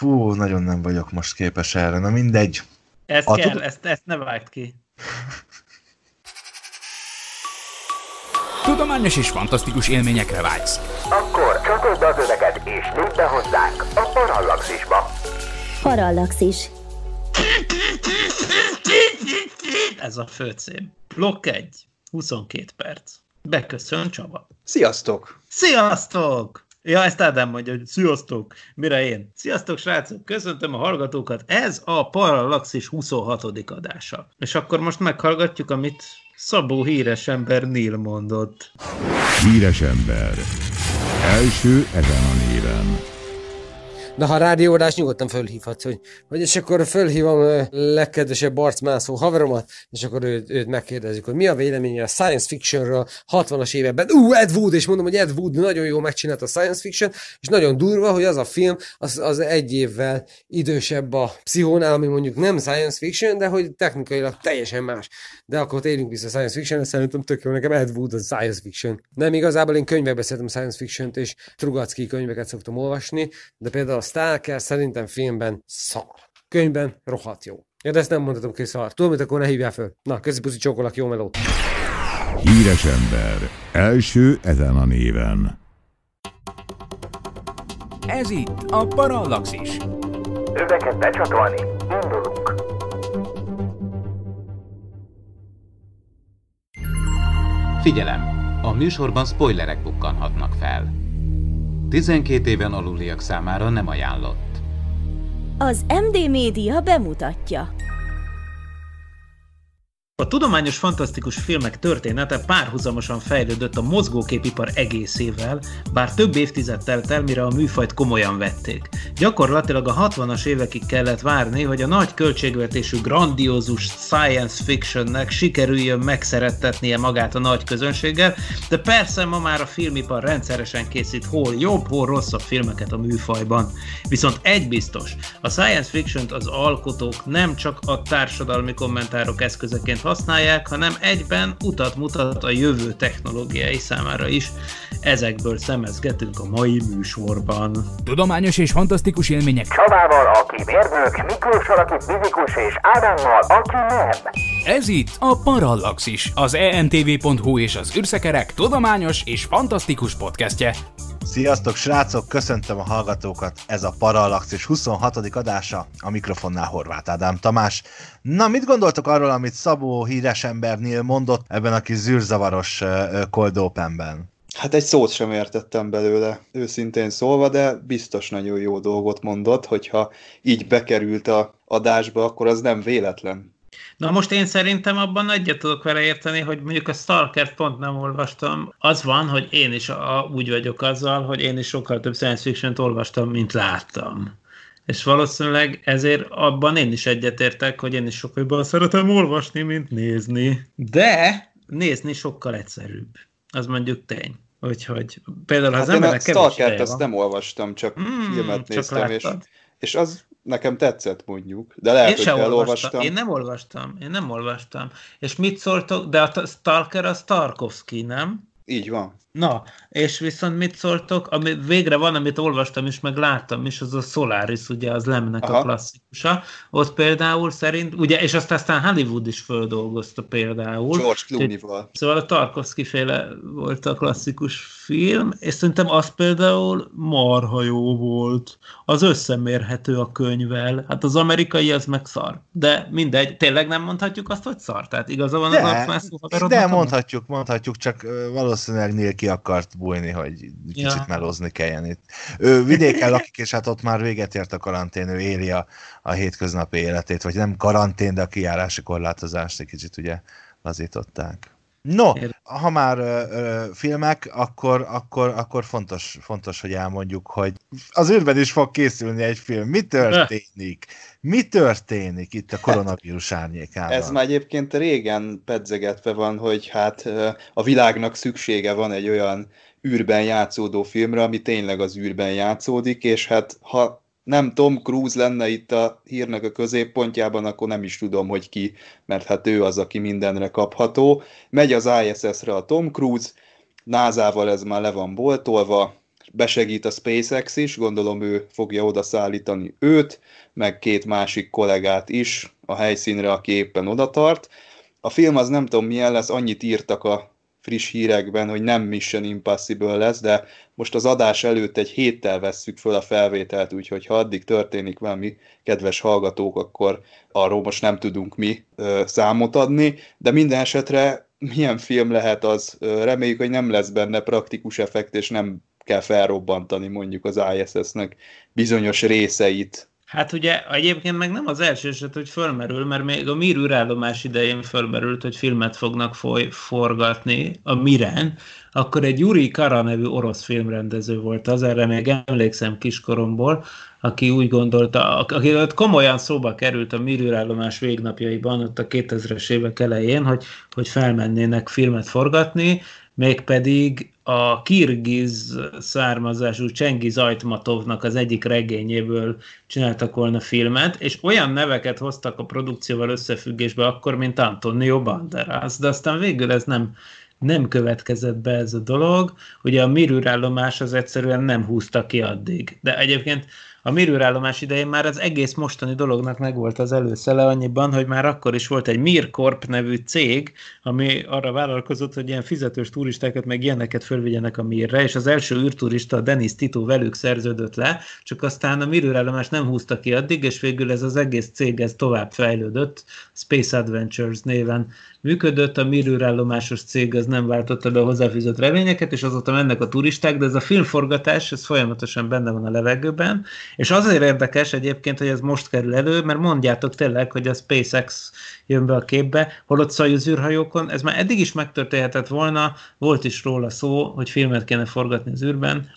Fú, nagyon nem vagyok most képes erre, na mindegy. Ezt a kell, tud... ezt, ezt ne vágd ki. Tudományos és fantasztikus élményekre vágysz. Akkor csatold az öveket és nyújt be hozzánk a Parallaxisba. Parallaxis. Ez a főcím. Blokk 1. 22 perc. Beköszön Csaba. Sziasztok! Sziasztok! Ja, ezt Ádám mondja, hogy sziasztok, mire én? Sziasztok, srácok, köszöntöm a hallgatókat, ez a Parallaxis 26. adása. És akkor most meghallgatjuk, amit Szabó híres ember Neil mondott. Híres ember. Első ezen a néven. De ha rádióadás, nyugodtan fölhívhatsz, hogy, hogy és akkor fölhívom legkedvesebb arcmászó haveromat, és akkor őt, őt megkérdezik, hogy mi a véleménye a science fictionről 60-as években. Ú, Ed Wood, és mondom, hogy Ed Wood nagyon jó megcsinált a science fiction, és nagyon durva, hogy az a film az, az egy évvel idősebb a pszichónál, ami mondjuk nem science fiction, de hogy technikailag teljesen más. De akkor térjünk vissza a science fiction, szerintem tök jó, nekem Ed Wood a science fiction. Nem igazából én könyvekbe szeretem science fiction-t, és Trugacki könyveket szoktam olvasni, de például a Stalker szerintem filmben szar. Könyvben rohadt jó. Ja, de ezt nem mondhatom ki szar. Tudom, mit akkor ne hívjál föl. Na, közi csókolak, jó melót. Híres ember. Első ezen a néven. Ez itt a Parallaxis. Öveket becsatolni. Indulunk. Figyelem! A műsorban spoilerek bukkanhatnak fel. 12 éven aluliak számára nem ajánlott. Az MD Média bemutatja. A tudományos fantasztikus filmek története párhuzamosan fejlődött a mozgóképipar egészével, bár több évtized telt el, mire a műfajt komolyan vették. Gyakorlatilag a 60-as évekig kellett várni, hogy a nagy költségvetésű grandiózus science fictionnek sikerüljön megszerettetnie magát a nagy közönséggel, de persze ma már a filmipar rendszeresen készít hol jobb, hol rosszabb filmeket a műfajban. Viszont egy biztos, a science fiction az alkotók nem csak a társadalmi kommentárok eszközeként használják, hanem egyben utat mutat a jövő technológiái számára is. Ezekből szemezgetünk a mai műsorban. Tudományos és fantasztikus élmények Csabával, aki mérnök, Miklóssal, aki fizikus, és Ádámmal, aki nem. Ez itt a Parallaxis, az entv.hu és az űrszekerek tudományos és fantasztikus podcastje. Sziasztok srácok, köszöntöm a hallgatókat, ez a Parallax és 26. adása, a mikrofonnál Horváth Ádám Tamás. Na, mit gondoltok arról, amit Szabó híres embernél mondott ebben a kis zűrzavaros Cold Openben? Hát egy szót sem értettem belőle, őszintén szólva, de biztos nagyon jó dolgot mondott, hogyha így bekerült a adásba, akkor az nem véletlen. Na most én szerintem abban egyet tudok vele érteni, hogy mondjuk a Starkert pont nem olvastam. Az van, hogy én is a, úgy vagyok azzal, hogy én is sokkal több science fiction olvastam, mint láttam. És valószínűleg ezért abban én is egyetértek, hogy én is sokkal jobban szeretem olvasni, mint nézni. De nézni sokkal egyszerűbb. Az mondjuk tény. Úgyhogy például az hát emberek én a Stalkert azt nem olvastam, csak mm, filmet csak néztem, és, és az nekem tetszett mondjuk, de lehet, én hogy elolvastam. olvastam. Én nem olvastam, én nem olvastam. És mit szóltok, de a Stalker a Starkovsky, nem? Így van. Na, és viszont mit szóltok? Ami, végre van, amit olvastam és meg láttam is, az a Solaris, ugye az Lemnek Aha. a klasszikusa. Ott például szerint, ugye, és azt aztán Hollywood is földolgozta például. George clooney Szóval a Tarkovsky féle volt a klasszikus film, és szerintem az például marha jó volt. Az összemérhető a könyvvel. Hát az amerikai az meg szar. De mindegy, tényleg nem mondhatjuk azt, hogy szar. Tehát igaza van az arcmászó De mondhatjuk, mondhatjuk, csak valószínűleg valószínűleg Neil ki akart bújni, hogy kicsit ja. melózni kelljen itt. Ő vidéken lakik, és hát ott már véget ért a karantén, ő éli a, a hétköznapi életét, vagy nem karantén, de a kijárási korlátozást egy kicsit ugye lazították. No, ha már ö, ö, filmek, akkor, akkor, akkor fontos, fontos, hogy elmondjuk, hogy az űrben is fog készülni egy film. Mi történik? Mi történik itt a hát, koronavírus árnyékában? Ez már egyébként régen pedzegetve van, hogy hát a világnak szüksége van egy olyan űrben játszódó filmre, ami tényleg az űrben játszódik, és hát ha nem Tom Cruise lenne itt a hírnek a középpontjában, akkor nem is tudom, hogy ki, mert hát ő az, aki mindenre kapható. Megy az ISS-re a Tom Cruise, NASA-val ez már le van boltolva, besegít a SpaceX is, gondolom ő fogja oda szállítani őt, meg két másik kollégát is a helyszínre, aki éppen oda tart. A film az nem tudom milyen lesz, annyit írtak a friss hírekben, hogy nem Mission Impossible lesz, de most az adás előtt egy héttel vesszük föl a felvételt, úgyhogy ha addig történik valami, kedves hallgatók, akkor arról most nem tudunk mi ö, számot adni, de minden esetre milyen film lehet az, reméljük, hogy nem lesz benne praktikus effekt, és nem kell felrobbantani mondjuk az ISS-nek bizonyos részeit Hát ugye egyébként meg nem az első eset, hogy fölmerül, mert még a MIR űrállomás idején fölmerült, hogy filmet fognak foly, forgatni a Miren, akkor egy Yuri Kara nevű orosz filmrendező volt az, erre még emlékszem kiskoromból, aki úgy gondolta, aki ott komolyan szóba került a űrállomás végnapjaiban, ott a 2000-es évek elején, hogy, hogy felmennének filmet forgatni, mégpedig a kirgiz származású Csengiz Ajtmatovnak az egyik regényéből csináltak volna filmet, és olyan neveket hoztak a produkcióval összefüggésbe akkor, mint Antonio Banderas, de aztán végül ez nem, nem következett be ez a dolog. Ugye a mirror az egyszerűen nem húzta ki addig. De egyébként a mirőrállomás idején már az egész mostani dolognak megvolt az előszele annyiban, hogy már akkor is volt egy Mirkorp nevű cég, ami arra vállalkozott, hogy ilyen fizetős turistákat meg ilyeneket fölvigyenek a Mirre, és az első űrturista Denis Tito velük szerződött le, csak aztán a mirőrállomás nem húzta ki addig, és végül ez az egész cég ez tovább fejlődött, Space Adventures néven működött, a mirőrállomásos cég az nem váltotta be a hozzáfűzött reményeket, és azóta mennek a turisták, de ez a filmforgatás, ez folyamatosan benne van a levegőben, és azért érdekes egyébként, hogy ez most kerül elő, mert mondjátok tényleg, hogy a SpaceX jön be a képbe, holott Szajuz űrhajókon, ez már eddig is megtörténhetett volna, volt is róla szó, hogy filmet kéne forgatni az űrben,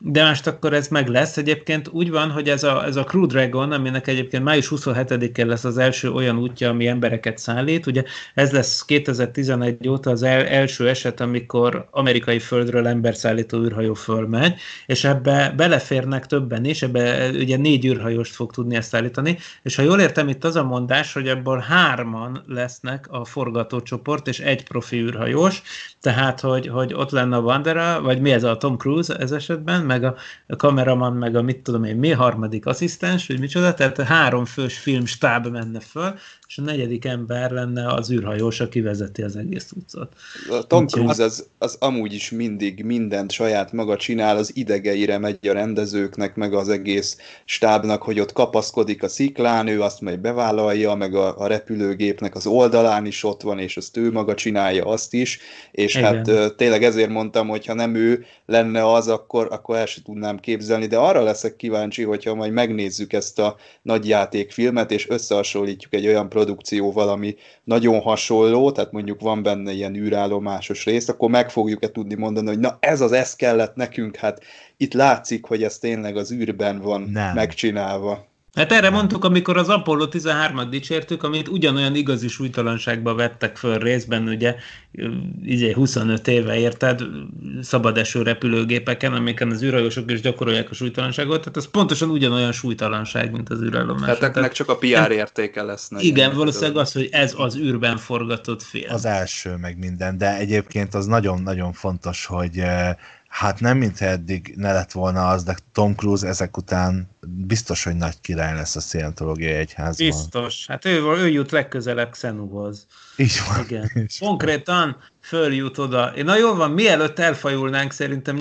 de most akkor ez meg lesz. Egyébként úgy van, hogy ez a, ez a Crew Dragon, aminek egyébként május 27-én lesz az első olyan útja, ami embereket szállít. Ugye ez lesz 2011 óta az el, első eset, amikor amerikai földről emberszállító űrhajó fölmegy, és ebbe beleférnek többen is, ebbe ugye négy űrhajóst fog tudni ezt állítani, és ha jól értem, itt az a mondás, hogy ebből hárman lesznek a forgatócsoport, és egy profi űrhajós, tehát hogy, hogy ott lenne a Wanderer, vagy mi ez a Tom Cruise ez esetben, meg a kameraman, meg a mit tudom én, mi harmadik asszisztens, vagy micsoda, tehát három fős filmstáb menne föl, és a negyedik ember lenne az űrhajós, aki vezeti az egész utcot. A Tom Cruise az, az amúgy is mindig mindent saját maga csinál, az idegeire megy a rendezőknek, meg az egész stábnak, hogy ott kapaszkodik a sziklán, ő azt majd bevállalja, meg a, a repülőgépnek az oldalán is ott van, és azt ő maga csinálja azt is, és Igen. hát tényleg ezért mondtam, hogy ha nem ő lenne az, akkor, akkor el se tudnám képzelni, de arra leszek kíváncsi, hogyha majd megnézzük ezt a nagy játékfilmet, és összehasonlítjuk egy olyan produkcióval, ami nagyon hasonló, tehát mondjuk van benne ilyen űrállomásos rész, akkor meg fogjuk-e tudni mondani, hogy na ez az, ez kellett nekünk, hát itt látszik, hogy ez tényleg az űrben van nem. megcsinálva. Hát erre mondtuk, amikor az Apollo 13-at dicsértük, amit ugyanolyan igazi súlytalanságba vettek föl részben, ugye izé 25 éve érted, eső repülőgépeken, amiken az űrhajósok is gyakorolják a súlytalanságot, tehát az pontosan ugyanolyan súlytalanság, mint az űrállomás. Hát tehát ennek csak a PR értéke lesz. Igen, valószínűleg az, hogy ez az űrben forgatott film. Az első, meg minden, de egyébként az nagyon-nagyon fontos, hogy eh, hát nem mintha eddig ne lett volna az, de Tom Cruise ezek után biztos, hogy nagy király lesz a szientológiai egyházban. Biztos. Hát ő, ő jut legközelebb Xenuhoz. Így van. Igen. És Konkrétan följut oda. Na jól van, mielőtt elfajulnánk, szerintem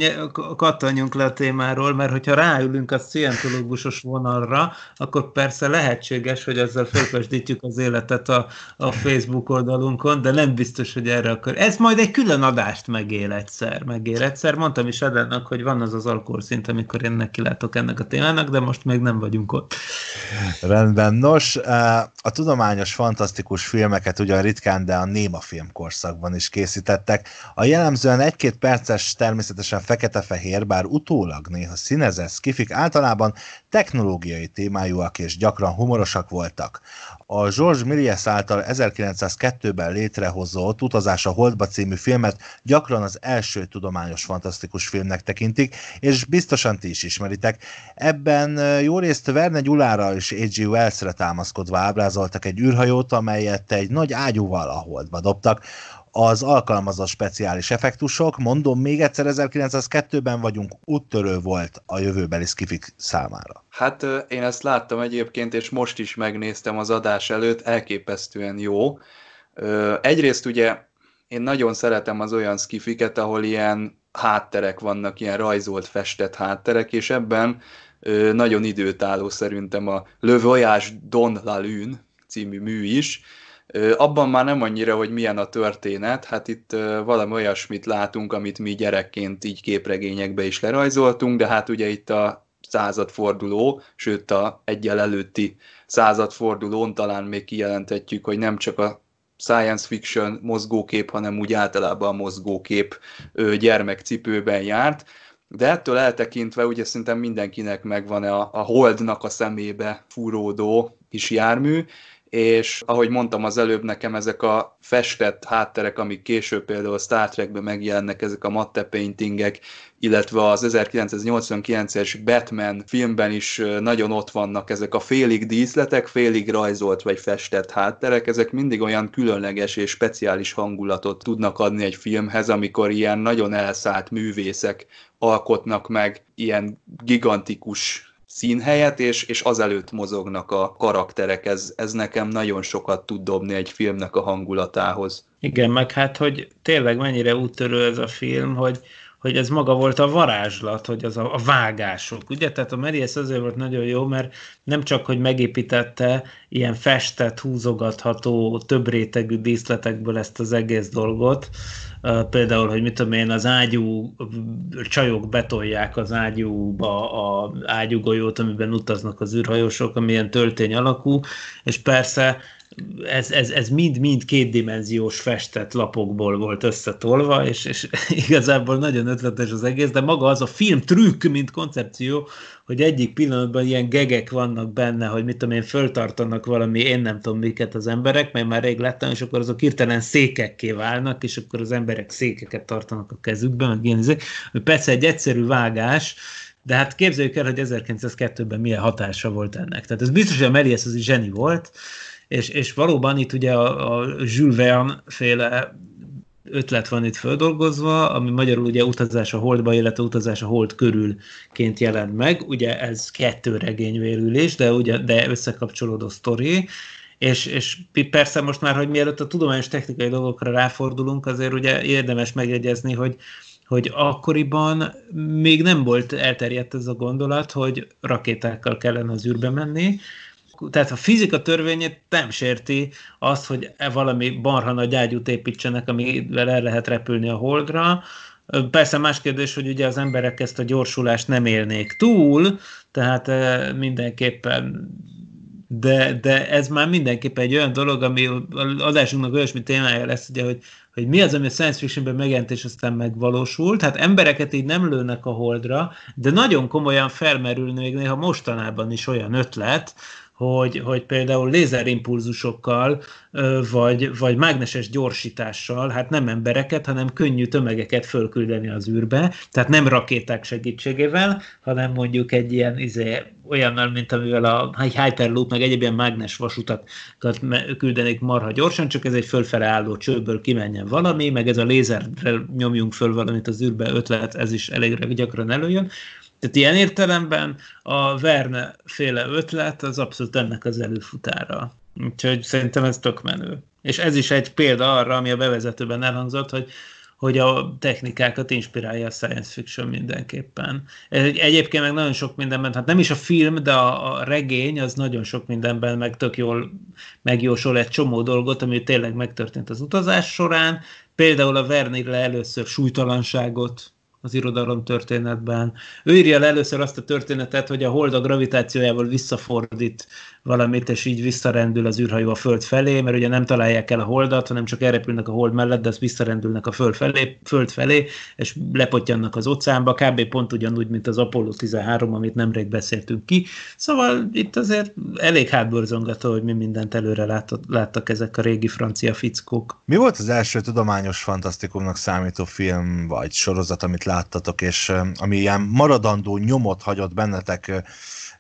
kattanjunk le a témáról, mert hogyha ráülünk a szientológusos vonalra, akkor persze lehetséges, hogy ezzel fölpesdítjük az életet a, a Facebook oldalunkon, de nem biztos, hogy erre akkor. Ez majd egy külön adást megél egyszer. Megél egyszer. Mondtam is Edennek, hogy van az az alkoholszint, amikor én neki látok ennek a témának, de most még nem vagyunk ott. Rendben. Nos, eh, a tudományos, fantasztikus filmeket ugyan ritkán, de a néma film korszakban is készítettek. A jellemzően egy-két perces, természetesen fekete-fehér, bár utólag néha színezett skifik általában technológiai témájúak és gyakran humorosak voltak a George Milliers által 1902-ben létrehozott Utazás a Holdba című filmet gyakran az első tudományos fantasztikus filmnek tekintik, és biztosan ti is ismeritek. Ebben jó részt Verne Gyulára és Wells-re támaszkodva ábrázoltak egy űrhajót, amelyet egy nagy ágyúval a Holdba dobtak az alkalmazott speciális effektusok. Mondom még egyszer, 1902-ben vagyunk, úttörő volt a jövőbeli skifik számára. Hát én ezt láttam egyébként, és most is megnéztem az adás előtt, elképesztően jó. Egyrészt ugye én nagyon szeretem az olyan skifiket, ahol ilyen hátterek vannak, ilyen rajzolt, festett hátterek, és ebben nagyon időtálló szerintem a Le Voyage Don la Lune című mű is, abban már nem annyira, hogy milyen a történet, hát itt valami olyasmit látunk, amit mi gyerekként így képregényekbe is lerajzoltunk, de hát ugye itt a századforduló, sőt a egyel előtti századfordulón talán még kijelenthetjük, hogy nem csak a science fiction mozgókép, hanem úgy általában a mozgókép gyermekcipőben járt. De ettől eltekintve ugye szerintem mindenkinek megvan a, a Holdnak a szemébe fúródó kis jármű, és ahogy mondtam az előbb, nekem ezek a festett hátterek, amik később például a Star Trekben megjelennek, ezek a matte paintingek, illetve az 1989-es Batman filmben is nagyon ott vannak ezek a félig díszletek, félig rajzolt vagy festett hátterek, ezek mindig olyan különleges és speciális hangulatot tudnak adni egy filmhez, amikor ilyen nagyon elszállt művészek alkotnak meg ilyen gigantikus színhelyet, és, és azelőtt mozognak a karakterek. Ez, ez nekem nagyon sokat tud dobni egy filmnek a hangulatához. Igen, meg hát, hogy tényleg mennyire úttörő ez a film, hogy hogy ez maga volt a varázslat, hogy az a, a vágások, ugye? Tehát a merész azért volt nagyon jó, mert nem csak, hogy megépítette ilyen festett, húzogatható, több rétegű díszletekből ezt az egész dolgot, például, hogy mit tudom én, az ágyú csajok betolják az ágyúba a ágyúgolyót, amiben utaznak az űrhajósok, amilyen töltény alakú, és persze ez, ez, ez mind-mind kétdimenziós festett lapokból volt összetolva, és, és igazából nagyon ötletes az egész, de maga az a film trükk, mint koncepció, hogy egyik pillanatban ilyen gegek vannak benne, hogy mit tudom én, föltartanak valami, én nem tudom miket az emberek, mert már rég láttam, és akkor azok hirtelen székekké válnak, és akkor az emberek székeket tartanak a kezükben, meg ilyen izék. Persze egy egyszerű vágás, de hát képzeljük el, hogy 1902-ben milyen hatása volt ennek. Tehát ez biztos, hogy a Melies az zseni volt, és, és valóban itt ugye a, a Jules Verne féle ötlet van itt földolgozva, ami magyarul ugye utazás a holdba, illetve utazás a hold körülként jelent meg. Ugye ez kettő regényvérülés, de, ugye, de összekapcsolódó sztori, és, és persze most már, hogy mielőtt a tudományos technikai dolgokra ráfordulunk, azért ugye érdemes megjegyezni, hogy hogy akkoriban még nem volt elterjedt ez a gondolat, hogy rakétákkal kellene az űrbe menni, tehát a fizika törvényét nem sérti azt, hogy e valami barha nagy ágyút építsenek, amivel el lehet repülni a holdra. Persze más kérdés, hogy ugye az emberek ezt a gyorsulást nem élnék túl, tehát mindenképpen de, de ez már mindenképpen egy olyan dolog, ami adásunknak olyasmi témája lesz, ugye, hogy, hogy mi az, ami a science fictionben megjelent, és aztán megvalósult. Hát embereket így nem lőnek a holdra, de nagyon komolyan felmerül még néha mostanában is olyan ötlet, hogy, hogy például lézerimpulzusokkal, vagy, vagy mágneses gyorsítással, hát nem embereket, hanem könnyű tömegeket fölküldeni az űrbe, tehát nem rakéták segítségével, hanem mondjuk egy ilyen izé, olyannal, mint amivel a Hyperloop, meg egyéb ilyen mágnes vasutakat küldenék marha gyorsan, csak ez egy fölfele álló csőből kimenjen valami, meg ez a lézerrel nyomjunk föl valamit az űrbe ötlet, ez is elég gyakran előjön, tehát ilyen értelemben a Verne féle ötlet az abszolút ennek az előfutára. Úgyhogy szerintem ez tök menő. És ez is egy példa arra, ami a bevezetőben elhangzott, hogy hogy a technikákat inspirálja a science fiction mindenképpen. Egyébként meg nagyon sok mindenben, hát nem is a film, de a, a regény az nagyon sok mindenben meg tök jól megjósol egy csomó dolgot, ami tényleg megtörtént az utazás során. Például a Verne le először súlytalanságot, az irodalom történetben. Ő írja le először azt a történetet, hogy a hold a gravitációjával visszafordít valamit, és így visszarendül az űrhajó a föld felé, mert ugye nem találják el a holdat, hanem csak elrepülnek a hold mellett, de azt visszarendülnek a föld felé, föld felé és lepotyannak az óceánba, kb. pont ugyanúgy, mint az Apollo 13, amit nemrég beszéltünk ki. Szóval itt azért elég hátborzongató, hogy mi mindent előre látott, láttak ezek a régi francia fickók. Mi volt az első tudományos fantasztikumnak számító film vagy sorozat, amit láttatok, és ami ilyen maradandó nyomot hagyott bennetek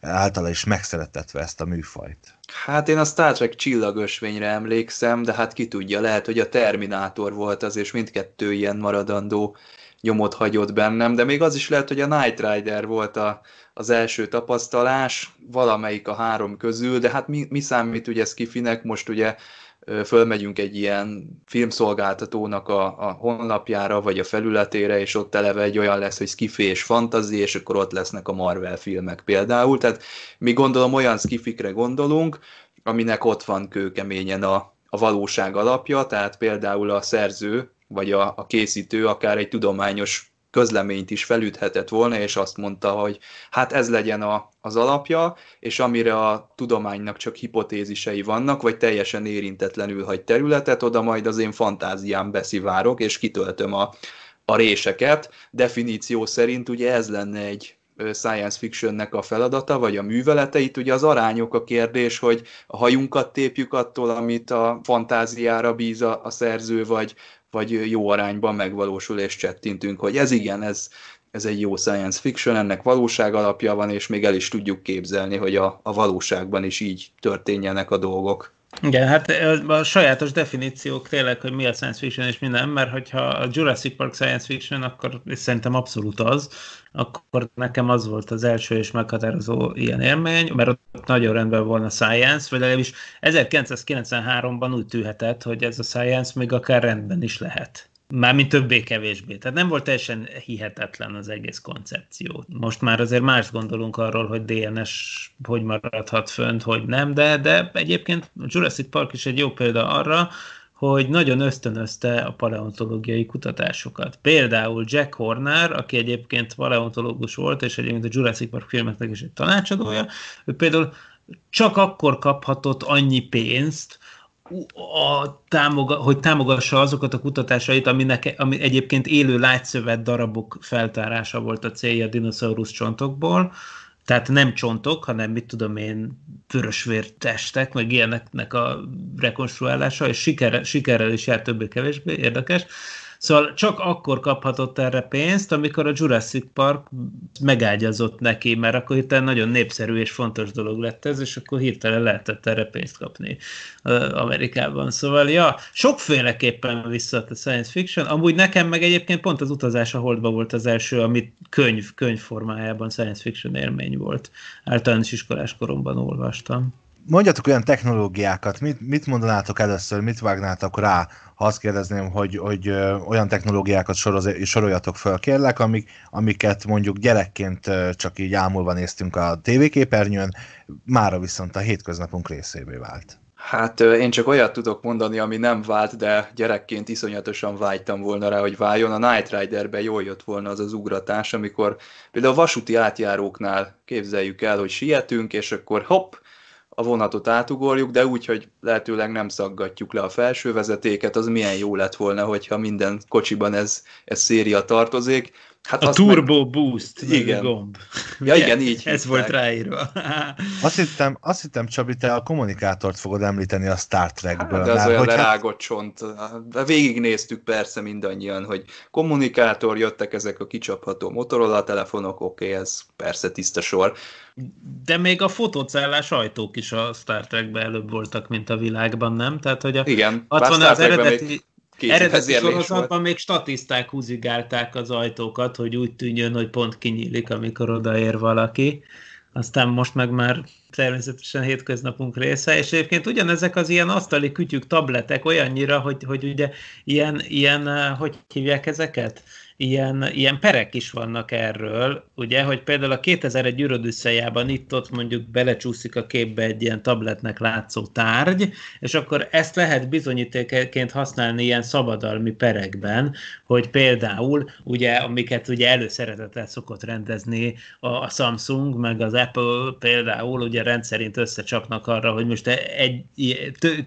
általa is megszeretetve ezt a műfajt. Hát én a Star Trek csillagösvényre emlékszem, de hát ki tudja, lehet, hogy a Terminátor volt az, és mindkettő ilyen maradandó nyomot hagyott bennem, de még az is lehet, hogy a Night Rider volt a, az első tapasztalás, valamelyik a három közül, de hát mi, mi számít ugye kifinek, most ugye fölmegyünk egy ilyen filmszolgáltatónak a, a honlapjára, vagy a felületére, és ott eleve egy olyan lesz, hogy skifi és fantazi, és akkor ott lesznek a Marvel filmek például. Tehát mi gondolom olyan skifikre gondolunk, aminek ott van kőkeményen a, a valóság alapja, tehát például a szerző, vagy a, a készítő akár egy tudományos közleményt is felüthetett volna, és azt mondta, hogy hát ez legyen a, az alapja, és amire a tudománynak csak hipotézisei vannak, vagy teljesen érintetlenül hagy területet, oda majd az én fantáziám beszivárok, és kitöltöm a, a réseket. Definíció szerint ugye ez lenne egy science fictionnek a feladata, vagy a műveleteit, ugye az arányok a kérdés, hogy a hajunkat tépjük attól, amit a fantáziára bíz a, a szerző, vagy, vagy jó arányban megvalósul, és csettintünk, hogy ez igen, ez, ez egy jó science fiction, ennek valóság alapja van, és még el is tudjuk képzelni, hogy a, a valóságban is így történjenek a dolgok. Igen, hát a sajátos definíciók tényleg, hogy mi a science fiction és mi nem, mert hogyha a Jurassic Park science fiction, akkor szerintem abszolút az, akkor nekem az volt az első és meghatározó ilyen élmény, mert ott nagyon rendben volna science, vagy legalábbis 1993-ban úgy tűhetett, hogy ez a science még akár rendben is lehet. Mármint többé-kevésbé. Tehát nem volt teljesen hihetetlen az egész koncepció. Most már azért más gondolunk arról, hogy DNS hogy maradhat fönt, hogy nem, de, de egyébként Jurassic Park is egy jó példa arra, hogy nagyon ösztönözte a paleontológiai kutatásokat. Például Jack Horner, aki egyébként paleontológus volt, és egyébként a Jurassic Park filmeknek is egy tanácsadója, ő például csak akkor kaphatott annyi pénzt, a támoga, hogy támogassa azokat a kutatásait, aminek, ami egyébként élő látszövet darabok feltárása volt a célja a dinoszaurusz csontokból, tehát nem csontok, hanem mit tudom én, vörösvér testek, meg ilyeneknek a rekonstruálása, és sikerrel, sikerrel is jár többé-kevésbé, érdekes. Szóval csak akkor kaphatott erre pénzt, amikor a Jurassic Park megágyazott neki, mert akkor hirtelen nagyon népszerű és fontos dolog lett ez, és akkor hirtelen lehetett erre pénzt kapni Amerikában. Szóval, ja, sokféleképpen visszat a science fiction. Amúgy nekem meg egyébként pont az utazás a holdba volt az első, amit könyv, könyv formájában science fiction élmény volt. Általános iskolás koromban olvastam mondjatok olyan technológiákat, mit, mit mondanátok először, mit vágnátok rá, ha azt kérdezném, hogy, hogy olyan technológiákat soroz, soroljatok föl, kérlek, amik, amiket mondjuk gyerekként csak így ámulva néztünk a tévéképernyőn, mára viszont a hétköznapunk részévé vált. Hát én csak olyat tudok mondani, ami nem vált, de gyerekként iszonyatosan vágytam volna rá, hogy váljon. A Night Riderbe jól jött volna az az ugratás, amikor például a vasúti átjáróknál képzeljük el, hogy sietünk, és akkor hopp, a vonatot átugorjuk, de úgy, hogy lehetőleg nem szaggatjuk le a felső vezetéket, az milyen jó lett volna, hogyha minden kocsiban ez, ez széria tartozék. Hát a Turbo meg... Boost igen. gomb. Ja, igen, így Ez volt ráírva. azt, hittem, azt hittem, Csabi, te a kommunikátort fogod említeni a Star Trekből. Hát, de az már, olyan hogy lerágott hát... csont. De végignéztük persze mindannyian, hogy kommunikátor, jöttek ezek a kicsapható Motorola telefonok, oké, okay, ez persze tiszta sor. De még a fotocellás ajtók is a Star Trekben előbb voltak, mint a világban, nem? Tehát, hogy a Igen, 60 az eredeti... Még Eredeti sorozatban még statiszták húzigálták az ajtókat, hogy úgy tűnjön, hogy pont kinyílik, amikor odaér valaki. Aztán most meg már természetesen hétköznapunk része, és egyébként ugyanezek az ilyen asztali kütyük, tabletek olyannyira, hogy, hogy ugye ilyen, ilyen, eh, hogy hívják ezeket? ilyen, ilyen perek is vannak erről, ugye, hogy például a 2001 űrodüsszeljában itt-ott mondjuk belecsúszik a képbe egy ilyen tabletnek látszó tárgy, és akkor ezt lehet bizonyítéként használni ilyen szabadalmi perekben, hogy például, ugye, amiket ugye előszeretettel szokott rendezni a, a Samsung, meg az Apple például, ugye rendszerint összecsapnak arra, hogy most egy,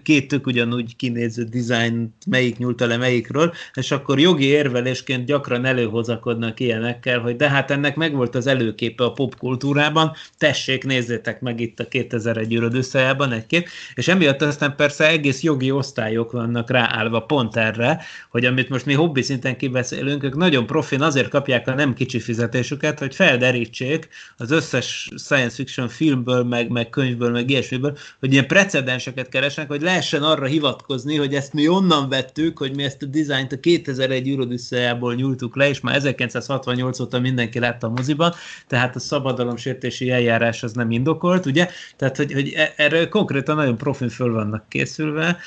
két tök ugyanúgy kinéző dizájnt melyik nyúlta le melyikről, és akkor jogi érvelésként gyakran gyakran előhozakodnak ilyenekkel, hogy de hát ennek megvolt az előképe a popkultúrában, tessék, nézzétek meg itt a 2001 őröd összejában egy-két, és emiatt aztán persze egész jogi osztályok vannak ráállva pont erre, hogy amit most mi hobbi szinten kibeszélünk, ők nagyon profin azért kapják a nem kicsi fizetésüket, hogy felderítsék az összes science fiction filmből, meg, meg könyvből, meg ilyesmiből, hogy ilyen precedenseket keresnek, hogy lehessen arra hivatkozni, hogy ezt mi onnan vettük, hogy mi ezt a dizájnt a 2001 Eurodüsszeából nyújtuk hoztuk le, és már 1968 óta mindenki látta a moziban, tehát a szabadalomsértési eljárás az nem indokolt, ugye? Tehát, hogy, hogy e- erre konkrétan nagyon profin föl vannak készülve,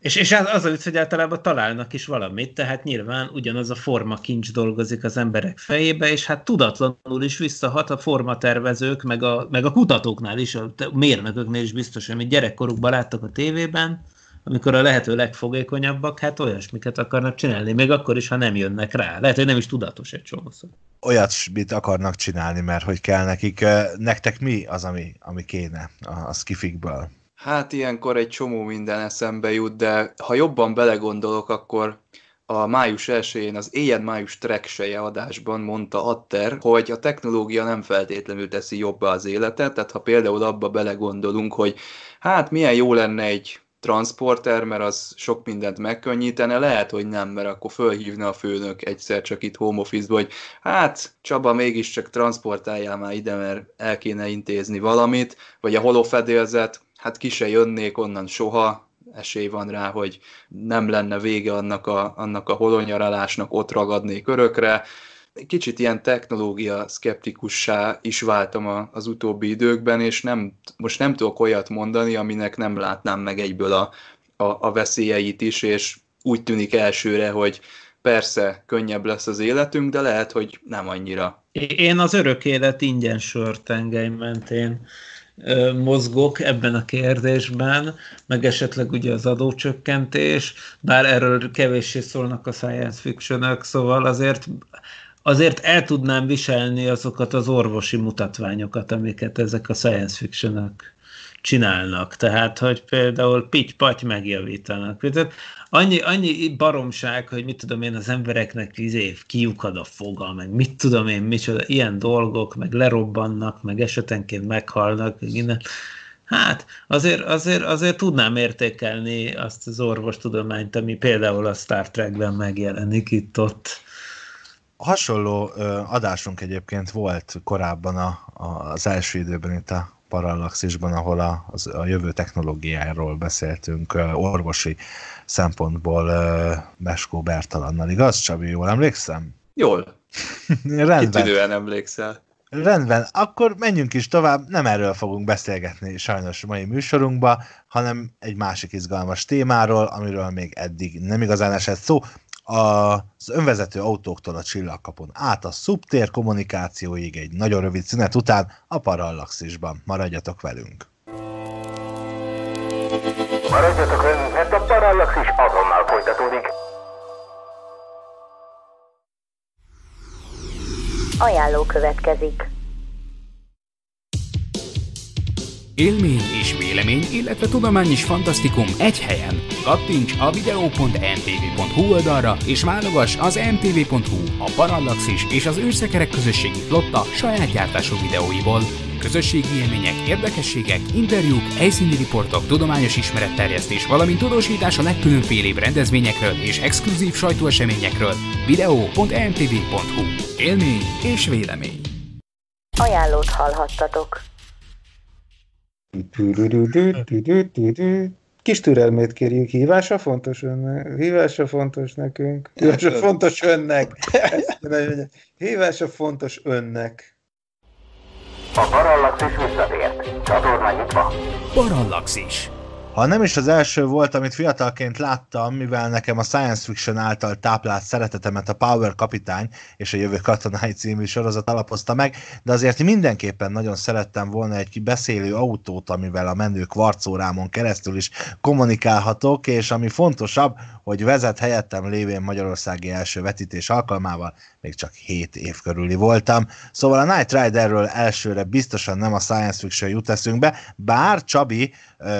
és, és az, az a vicc, hogy általában találnak is valamit, tehát nyilván ugyanaz a forma kincs dolgozik az emberek fejébe, és hát tudatlanul is visszahat a formatervezők, meg a, meg a kutatóknál is, a mérnököknél is biztos, amit gyerekkorukban láttak a tévében, amikor a lehető legfogékonyabbak, hát olyasmiket akarnak csinálni, még akkor is, ha nem jönnek rá. Lehet, hogy nem is tudatos egy csomószor. Olyat, mit akarnak csinálni, mert hogy kell nekik. Nektek mi az, ami, ami kéne a, a skifikből? Hát ilyenkor egy csomó minden eszembe jut, de ha jobban belegondolok, akkor a május 1 az éjjel május trekseje adásban mondta Atter, hogy a technológia nem feltétlenül teszi jobba az életet, tehát ha például abba belegondolunk, hogy hát milyen jó lenne egy transporter, mert az sok mindent megkönnyítene, lehet, hogy nem, mert akkor fölhívna a főnök egyszer csak itt home office hogy hát Csaba mégiscsak transportáljál már ide, mert el kéne intézni valamit, vagy a holofedélzet, hát ki se jönnék onnan soha, esély van rá, hogy nem lenne vége annak a, annak a holonyaralásnak, ott ragadnék örökre, kicsit ilyen technológia szkeptikussá is váltam a, az utóbbi időkben, és nem, most nem tudok olyat mondani, aminek nem látnám meg egyből a, a, a veszélyeit is, és úgy tűnik elsőre, hogy persze könnyebb lesz az életünk, de lehet, hogy nem annyira. Én az örök élet ingyen sörtengely mentén mozgok ebben a kérdésben, meg esetleg ugye az adócsökkentés, bár erről kevéssé szólnak a science fiction szóval azért azért el tudnám viselni azokat az orvosi mutatványokat, amiket ezek a science fiction csinálnak. Tehát, hogy például pitty-patty megjavítanak. Tehát annyi, annyi baromság, hogy mit tudom én, az embereknek év izé kiukad a foga, meg mit tudom én, micsoda, ilyen dolgok, meg lerobbannak, meg esetenként meghalnak, meg innen. Hát, azért, azért, azért tudnám értékelni azt az orvostudományt, ami például a Star Trekben megjelenik itt-ott. Hasonló ö, adásunk egyébként volt korábban a, a, az első időben itt a Parallaxisban, ahol a, az, a jövő technológiáról beszéltünk ö, orvosi szempontból ö, Meskó Bertalannal. Igaz, Csabi? Jól emlékszem? Jól. Rendben. Kitűnően emlékszel. Rendben, akkor menjünk is tovább, nem erről fogunk beszélgetni sajnos mai műsorunkba, hanem egy másik izgalmas témáról, amiről még eddig nem igazán esett szó, az önvezető autóktól a csillagkapon át a szubtér kommunikációig egy nagyon rövid szünet után a Parallaxisban. Maradjatok velünk! Maradjatok velünk, mert a Parallaxis azonnal folytatódik. Ajánló következik. Élmény és vélemény, illetve tudomány is fantasztikum egy helyen. Kattints a video.mtv.hu oldalra és válogass az mtv.hu, a Parallaxis és az űrszekerek közösségi flotta saját gyártású videóiból. Közösségi élmények, érdekességek, interjúk, helyszíni riportok, tudományos ismeretterjesztés, valamint tudósítás a legkülönfélébb rendezvényekről és exkluzív sajtóeseményekről. Videó.mtv.hu Élmény és vélemény Ajánlót hallhattatok. Kis türelmét kérjük, hívása fontos önnek, hívása fontos nekünk, hívása fontos önnek, hívása fontos önnek. A Parallaxis visszatért, csatorna nyitva. Parallaxis. Ha nem is az első volt, amit fiatalként láttam, mivel nekem a science fiction által táplált szeretetemet a Power Kapitány és a Jövő Katonái című sorozat alapozta meg, de azért mindenképpen nagyon szerettem volna egy beszélő autót, amivel a menő kvarcórámon keresztül is kommunikálhatok, és ami fontosabb, hogy vezet helyettem lévén Magyarországi első vetítés alkalmával még csak 7 év körüli voltam. Szóval a Night Riderről elsőre biztosan nem a science fiction jut eszünkbe, bár Csabi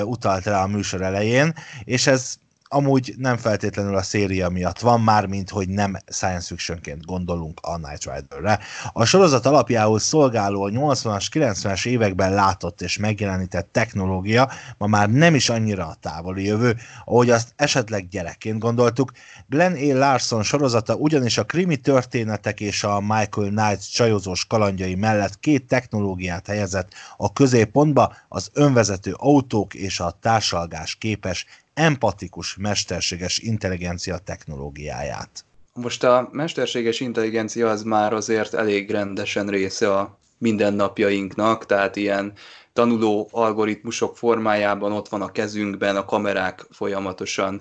utalt rá a műsor elején, és ez amúgy nem feltétlenül a széria miatt van, mármint, hogy nem science fictionként gondolunk a Knight Rider-re. A sorozat alapjául szolgáló a 80-as, 90-es években látott és megjelenített technológia ma már nem is annyira a távoli jövő, ahogy azt esetleg gyerekként gondoltuk. Glenn A. Larson sorozata ugyanis a krimi történetek és a Michael Knight csajozós kalandjai mellett két technológiát helyezett a középpontba, az önvezető autók és a társalgás képes empatikus mesterséges intelligencia technológiáját. Most a mesterséges intelligencia az már azért elég rendesen része a mindennapjainknak, tehát ilyen tanuló algoritmusok formájában ott van a kezünkben, a kamerák folyamatosan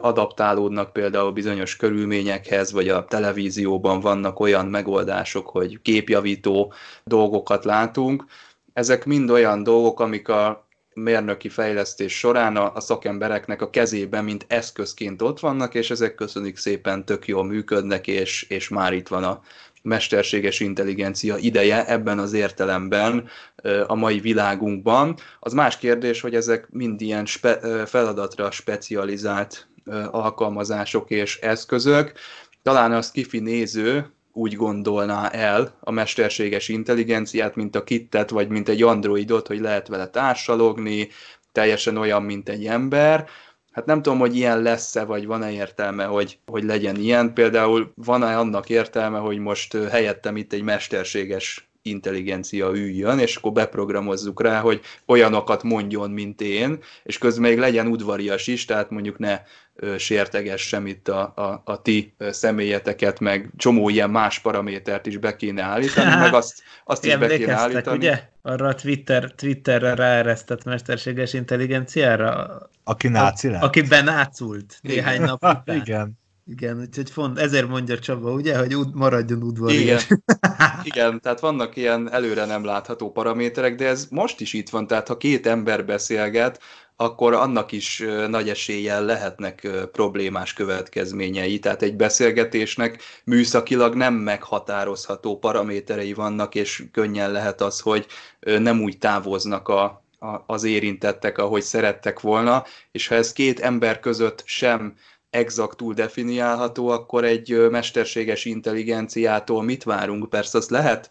adaptálódnak például bizonyos körülményekhez, vagy a televízióban vannak olyan megoldások, hogy képjavító dolgokat látunk. Ezek mind olyan dolgok, amik a mérnöki fejlesztés során a, a szakembereknek a kezében, mint eszközként ott vannak, és ezek köszönik szépen tök jól működnek, és, és már itt van a mesterséges intelligencia ideje ebben az értelemben a mai világunkban. Az más kérdés, hogy ezek mind ilyen spe- feladatra specializált alkalmazások és eszközök. Talán az kifinéző, úgy gondolná el a mesterséges intelligenciát, mint a kittet, vagy mint egy androidot, hogy lehet vele társalogni, teljesen olyan, mint egy ember. Hát nem tudom, hogy ilyen lesz-e, vagy van-e értelme, hogy, hogy legyen ilyen. Például van-e annak értelme, hogy most helyettem itt egy mesterséges intelligencia üljön, és akkor beprogramozzuk rá, hogy olyanokat mondjon, mint én, és közben még legyen udvarias is, tehát mondjuk ne sértegessem itt a, a, a ti személyeteket, meg csomó ilyen más paramétert is be kéne állítani, meg azt, azt is be kéne állítani. Ugye? Arra a Twitter, Twitterre ráeresztett mesterséges intelligenciára? Aki náci lett. Aki benácult néhány nap után. Igen. Igen, úgyhogy font, ezért mondja Csaba, ugye, hogy úgy maradjon udvar. Igen. Igen, tehát vannak ilyen előre nem látható paraméterek, de ez most is itt van, tehát ha két ember beszélget, akkor annak is nagy eséllyel lehetnek problémás következményei. Tehát egy beszélgetésnek műszakilag nem meghatározható paraméterei vannak, és könnyen lehet az, hogy nem úgy távoznak a, a, az érintettek, ahogy szerettek volna, és ha ez két ember között sem exaktul definiálható, akkor egy mesterséges intelligenciától mit várunk? Persze azt lehet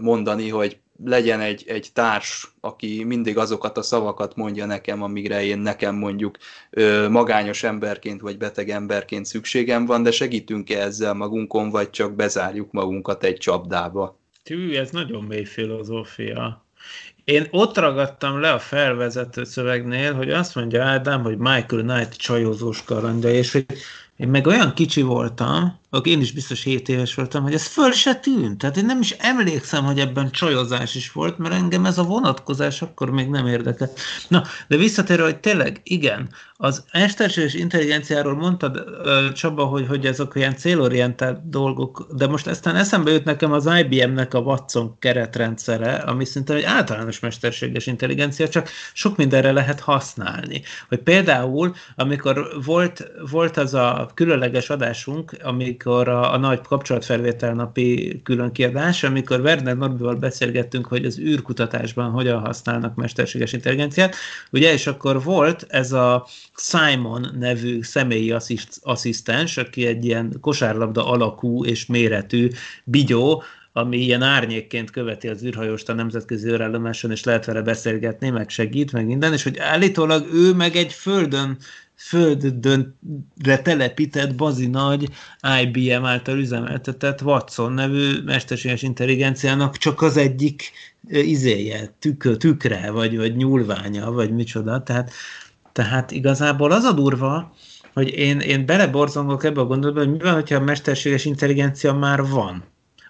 mondani, hogy legyen egy, egy társ, aki mindig azokat a szavakat mondja nekem, amire én nekem mondjuk magányos emberként vagy beteg emberként szükségem van, de segítünk-e ezzel magunkon, vagy csak bezárjuk magunkat egy csapdába? Tű, ez nagyon mély filozófia. Én ott ragadtam le a felvezető szövegnél, hogy azt mondja Ádám, hogy Michael Knight csajozós kalandja, és hogy én meg olyan kicsi voltam, aki én is biztos 7 éves voltam, hogy ez föl se tűnt. Tehát én nem is emlékszem, hogy ebben csajozás is volt, mert engem ez a vonatkozás akkor még nem érdekelt. Na, de visszatérve, hogy tényleg, igen, az mesterséges intelligenciáról mondtad, Csaba, hogy, hogy ezek olyan célorientált dolgok, de most aztán eszembe jut nekem az IBM-nek a Watson keretrendszere, ami szinte egy általános mesterséges intelligencia, csak sok mindenre lehet használni. Hogy például, amikor volt, volt az a különleges adásunk, ami amikor a, a nagy kapcsolatfelvétel napi külön kiadás, amikor Werner Norbival beszélgettünk, hogy az űrkutatásban hogyan használnak mesterséges intelligenciát, ugye, és akkor volt ez a Simon nevű személyi assziszt, asszisztens, aki egy ilyen kosárlabda alakú és méretű bigyó, ami ilyen árnyékként követi az űrhajóst a nemzetközi őrállomáson, és lehet vele beszélgetni, meg segít, meg minden, és hogy állítólag ő meg egy földön földre telepített bazi nagy IBM által üzemeltetett Watson nevű mesterséges intelligenciának csak az egyik eh, izéje, tük, tükre, vagy, vagy nyúlványa, vagy micsoda. Tehát, tehát igazából az a durva, hogy én, én beleborzongok ebbe a gondolatba, hogy mi van, hogyha a mesterséges intelligencia már van.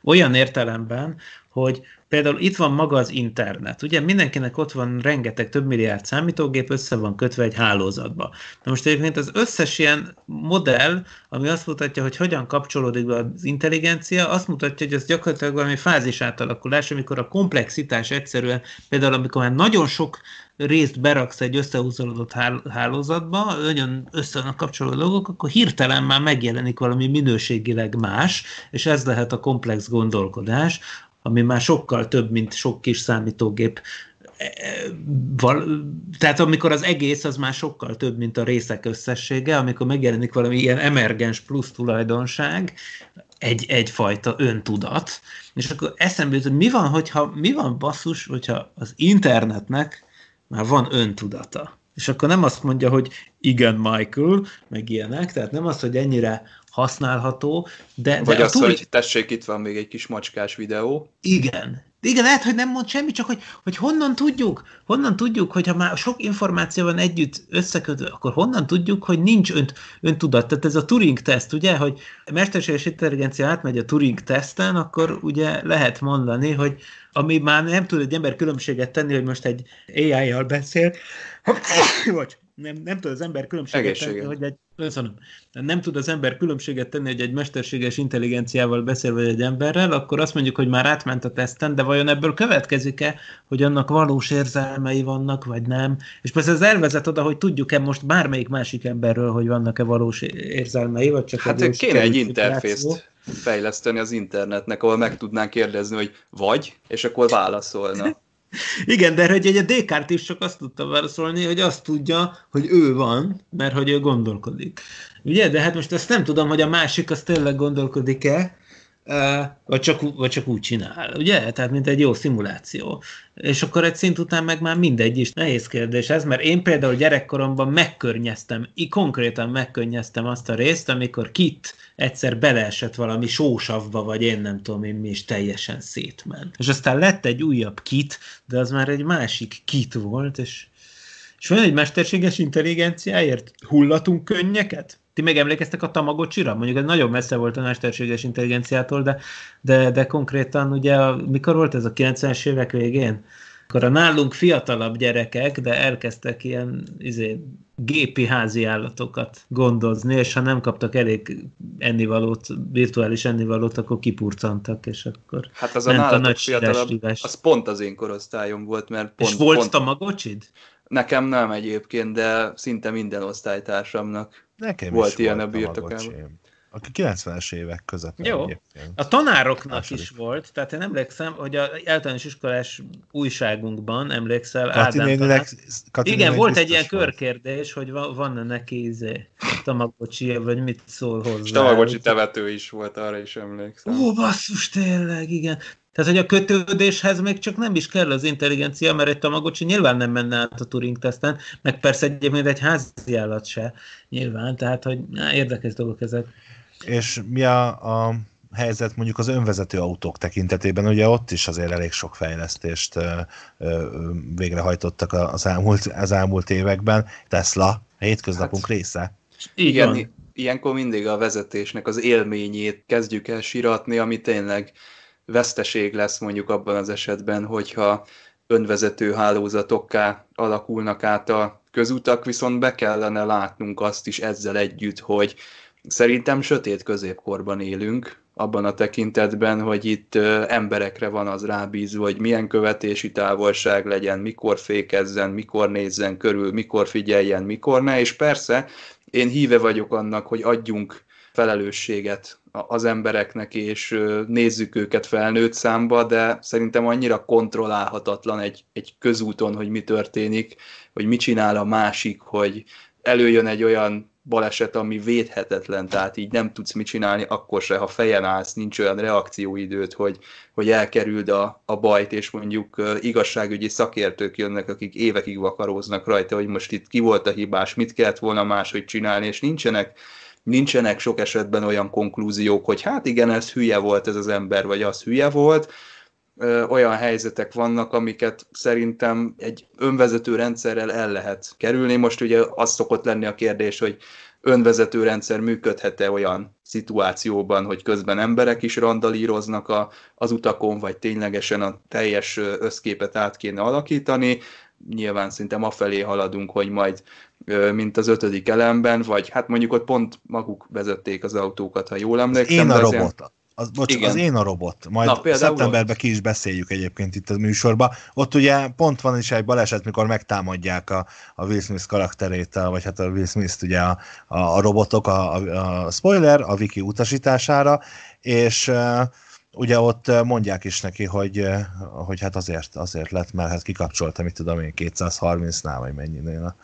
Olyan értelemben, hogy például itt van maga az internet. Ugye mindenkinek ott van rengeteg több milliárd számítógép, össze van kötve egy hálózatba. Na most egyébként az összes ilyen modell, ami azt mutatja, hogy hogyan kapcsolódik be az intelligencia, azt mutatja, hogy ez gyakorlatilag valami fázis átalakulás, amikor a komplexitás egyszerűen, például amikor már nagyon sok részt beraksz egy összehúzolódott hálózatba, nagyon össze vannak kapcsolódó dolgok, akkor hirtelen már megjelenik valami minőségileg más, és ez lehet a komplex gondolkodás, ami már sokkal több, mint sok kis számítógép e, e, Val, tehát amikor az egész az már sokkal több, mint a részek összessége, amikor megjelenik valami ilyen emergens plusz tulajdonság, egy, egyfajta öntudat, és akkor eszembe jut, hogy mi van, hogyha, mi van basszus, hogyha az internetnek már van öntudata. És akkor nem azt mondja, hogy igen, Michael, meg ilyenek, tehát nem az, hogy ennyire használható, de... Vagy de az, túl... hogy tessék, itt van még egy kis macskás videó. Igen, igen, lehet, hogy nem mond semmit, csak hogy, hogy honnan tudjuk, honnan tudjuk, hogyha már sok információ van együtt összekötve, akkor honnan tudjuk, hogy nincs önt, öntudat. Tehát ez a Turing-teszt, ugye, hogy mesterséges intelligencia átmegy a Turing-teszten, akkor ugye lehet mondani, hogy ami már nem tud egy ember különbséget tenni, hogy most egy AI-jal beszél, vagy nem, nem tud az ember különbséget tenni, hogy egy, köszönöm, nem tud az ember különbséget tenni, hogy egy mesterséges intelligenciával beszél, vagy egy emberrel, akkor azt mondjuk, hogy már átment a teszten, de vajon ebből következik-e, hogy annak valós érzelmei vannak, vagy nem? És persze ez elvezet oda, hogy tudjuk-e most bármelyik másik emberről, hogy vannak-e valós érzelmei, vagy csak hát egy kéne egy interfészt fejleszteni az internetnek, ahol meg tudnánk kérdezni, hogy vagy, és akkor válaszolna. Igen, de hogy egy a Descartes is csak azt tudta válaszolni, hogy azt tudja, hogy ő van, mert hogy ő gondolkodik. Ugye? De hát most azt nem tudom, hogy a másik az tényleg gondolkodik-e, vagy csak, vagy csak úgy csinál, ugye? Tehát, mint egy jó szimuláció. És akkor egy szint után meg már mindegy is. Nehéz kérdés ez, mert én például gyerekkoromban megkörnyeztem, így konkrétan megkörnyeztem azt a részt, amikor Kit egyszer beleesett valami sósavba, vagy én nem tudom én mi és teljesen szétment. És aztán lett egy újabb kit, de az már egy másik kit volt, és és van egy mesterséges intelligenciáért hullatunk könnyeket? Ti megemlékeztek a Tamagocsira? Mondjuk ez nagyon messze volt a mesterséges intelligenciától, de, de, de konkrétan ugye a, mikor volt ez a 90-es évek végén? akkor a nálunk fiatalabb gyerekek, de elkezdtek ilyen izé, gépi házi állatokat gondozni, és ha nem kaptak elég ennivalót, virtuális ennivalót, akkor kipurcantak, és akkor Hát az a nálatok a nagy fiatalabb, sírás. az pont az én korosztályom volt, mert pont... És volt pont... tamagocsid? Nekem nem egyébként, de szinte minden osztálytársamnak Nekem volt is ilyen volt a birtokában aki 90-es évek közepén. Jó. Egyébként. A tanároknak Második. is volt, tehát én emlékszem, hogy a általános iskolás újságunkban, emlékszel, Kati Ádám tanár... Igen, volt egy ilyen körkérdés, hogy van, e neki izé, tamagocsi, vagy mit szól hozzá. tamagocsi tevető is volt, arra is emlékszem. Ó, basszus, tényleg, igen. Tehát, hogy a kötődéshez még csak nem is kell az intelligencia, mert egy tamagocsi nyilván nem menne át a Turing teszten, meg persze egyébként egy háziállat se, nyilván, tehát, hogy na, érdekes dolgok ezek. És mi a, a helyzet mondjuk az önvezető autók tekintetében, ugye ott is azért elég sok fejlesztést ö, ö, végrehajtottak az elmúlt, az elmúlt években. Tesla, a hétköznapunk hát, része. Igen, igen, ilyenkor mindig a vezetésnek az élményét kezdjük el siratni, ami tényleg veszteség lesz mondjuk abban az esetben, hogyha önvezető hálózatokká alakulnak át a közutak, viszont be kellene látnunk azt is ezzel együtt, hogy szerintem sötét középkorban élünk, abban a tekintetben, hogy itt emberekre van az rábízva, hogy milyen követési távolság legyen, mikor fékezzen, mikor nézzen körül, mikor figyeljen, mikor ne, és persze én híve vagyok annak, hogy adjunk felelősséget az embereknek, és nézzük őket felnőtt számba, de szerintem annyira kontrollálhatatlan egy, egy közúton, hogy mi történik, hogy mit csinál a másik, hogy előjön egy olyan baleset, ami védhetetlen, tehát így nem tudsz mit csinálni, akkor se, ha fejen állsz, nincs olyan reakcióidőt, hogy, hogy elkerüld a, a bajt, és mondjuk igazságügyi szakértők jönnek, akik évekig vakaróznak rajta, hogy most itt ki volt a hibás, mit kellett volna máshogy csinálni, és nincsenek nincsenek sok esetben olyan konklúziók, hogy hát igen, ez hülye volt ez az ember, vagy az hülye volt, ö, olyan helyzetek vannak, amiket szerintem egy önvezető rendszerrel el lehet kerülni. Most ugye az szokott lenni a kérdés, hogy önvezető rendszer működhet-e olyan szituációban, hogy közben emberek is randalíroznak a, az utakon, vagy ténylegesen a teljes összképet át kéne alakítani. Nyilván szerintem afelé haladunk, hogy majd mint az ötödik elemben, vagy hát mondjuk ott pont maguk vezették az autókat, ha jól emlékszem. Az én a robota az, bocs, az én a robot. Majd Na, szeptemberben ki is beszéljük egyébként itt a műsorban. Ott ugye pont van is egy baleset, mikor megtámadják a, a Will Smith karakterét, vagy hát a Will Smith-t ugye a, a, a robotok, a, a, a spoiler, a wiki utasítására, és uh, ugye ott mondják is neki, hogy, hogy hát azért, azért lett, mert hát kikapcsolta, mit tudom én, 230-nál, vagy mennyinél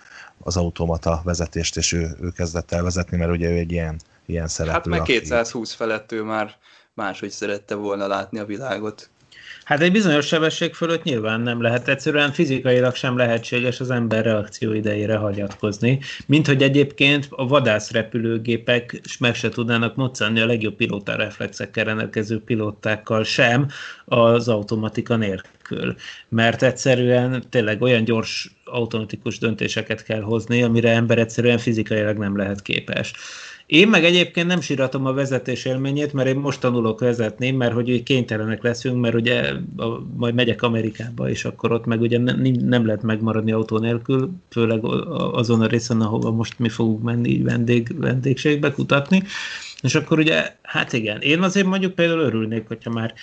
az automata vezetést, és ő, ő kezdett el vezetni, mert ugye ő egy ilyen, ilyen hát szereplő. Hát meg 220 aki... felett ő már máshogy szerette volna látni a világot. Hát egy bizonyos sebesség fölött nyilván nem lehet, egyszerűen fizikailag sem lehetséges az ember reakció idejére hagyatkozni, mint hogy egyébként a vadászrepülőgépek meg se tudnának moccanni a legjobb pilóta reflexekkel rendelkező pilótákkal sem az automatika nélkül, mert egyszerűen tényleg olyan gyors automatikus döntéseket kell hozni, amire ember egyszerűen fizikailag nem lehet képes. Én meg egyébként nem síratom a vezetés élményét, mert én most tanulok vezetni, mert hogy kénytelenek leszünk, mert ugye a, majd megyek Amerikába, és akkor ott meg ugye nem, nem lehet megmaradni autó nélkül, főleg azon a részen, ahova most mi fogunk menni így vendég, vendégségbe kutatni. És akkor ugye, hát igen, én azért mondjuk például örülnék, hogyha már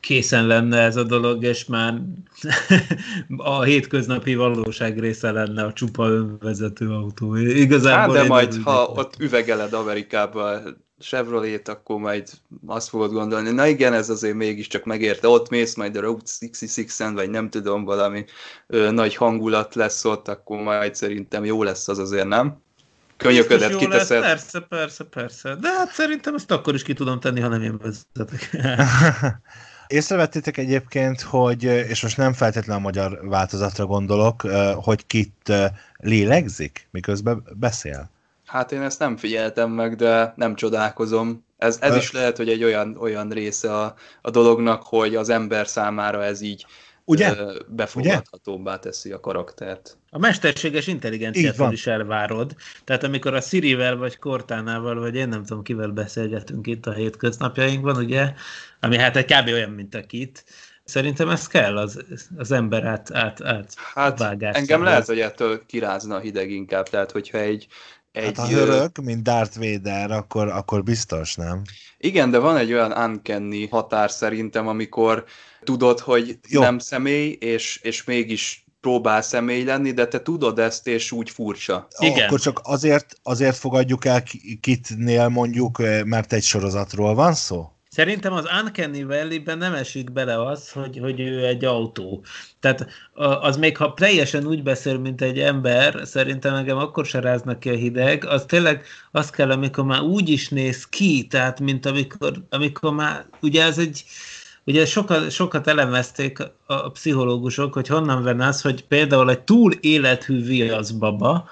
készen lenne ez a dolog, és már a hétköznapi valóság része lenne a csupa önvezető autó. Igazából hát, de majd, ha tettem. ott üvegeled Amerikába Chevrolet, akkor majd azt fogod gondolni, na igen, ez azért mégiscsak megérte, ott mész majd a Route 66-en, vagy nem tudom, valami ö, nagy hangulat lesz ott, akkor majd szerintem jó lesz az azért, nem? könyöködet kiteszed. Lesz, persze, persze, persze. De hát szerintem ezt akkor is ki tudom tenni, ha nem én vezetek. Észrevettétek egyébként, hogy, és most nem feltétlenül a magyar változatra gondolok, hogy kit lélegzik, miközben beszél? Hát én ezt nem figyeltem meg, de nem csodálkozom. Ez, ez is lehet, hogy egy olyan, olyan része a, a dolognak, hogy az ember számára ez így Ugye? befogadhatóbbá teszi a karaktert. A mesterséges intelligenciától is elvárod. Tehát amikor a Sirivel, vagy Kortánával, vagy én nem tudom kivel beszélgetünk itt a hétköznapjainkban, ugye, ami hát egy kb. olyan, mint a kit, Szerintem ez kell az, az ember át, át, át hát Engem lehet, hogy ettől kirázna a hideg inkább, tehát hogyha egy Hát, egy, hát ha örök, mint Darth Vader, akkor, akkor biztos, nem? Igen, de van egy olyan uncanny határ szerintem, amikor tudod, hogy Jó. nem személy, és, és mégis próbál személy lenni, de te tudod ezt, és úgy furcsa. Igen. Akkor csak azért, azért fogadjuk el kitnél mondjuk, mert egy sorozatról van szó? Szerintem az Uncanny valley nem esik bele az, hogy, hogy ő egy autó. Tehát az még ha teljesen úgy beszél, mint egy ember, szerintem engem akkor se ráznak ki a hideg, az tényleg az kell, amikor már úgy is néz ki, tehát mint amikor, amikor már, ugye ez egy, Ugye sokat, sokat elemezték a pszichológusok, hogy honnan van az, hogy például egy túl élethű baba,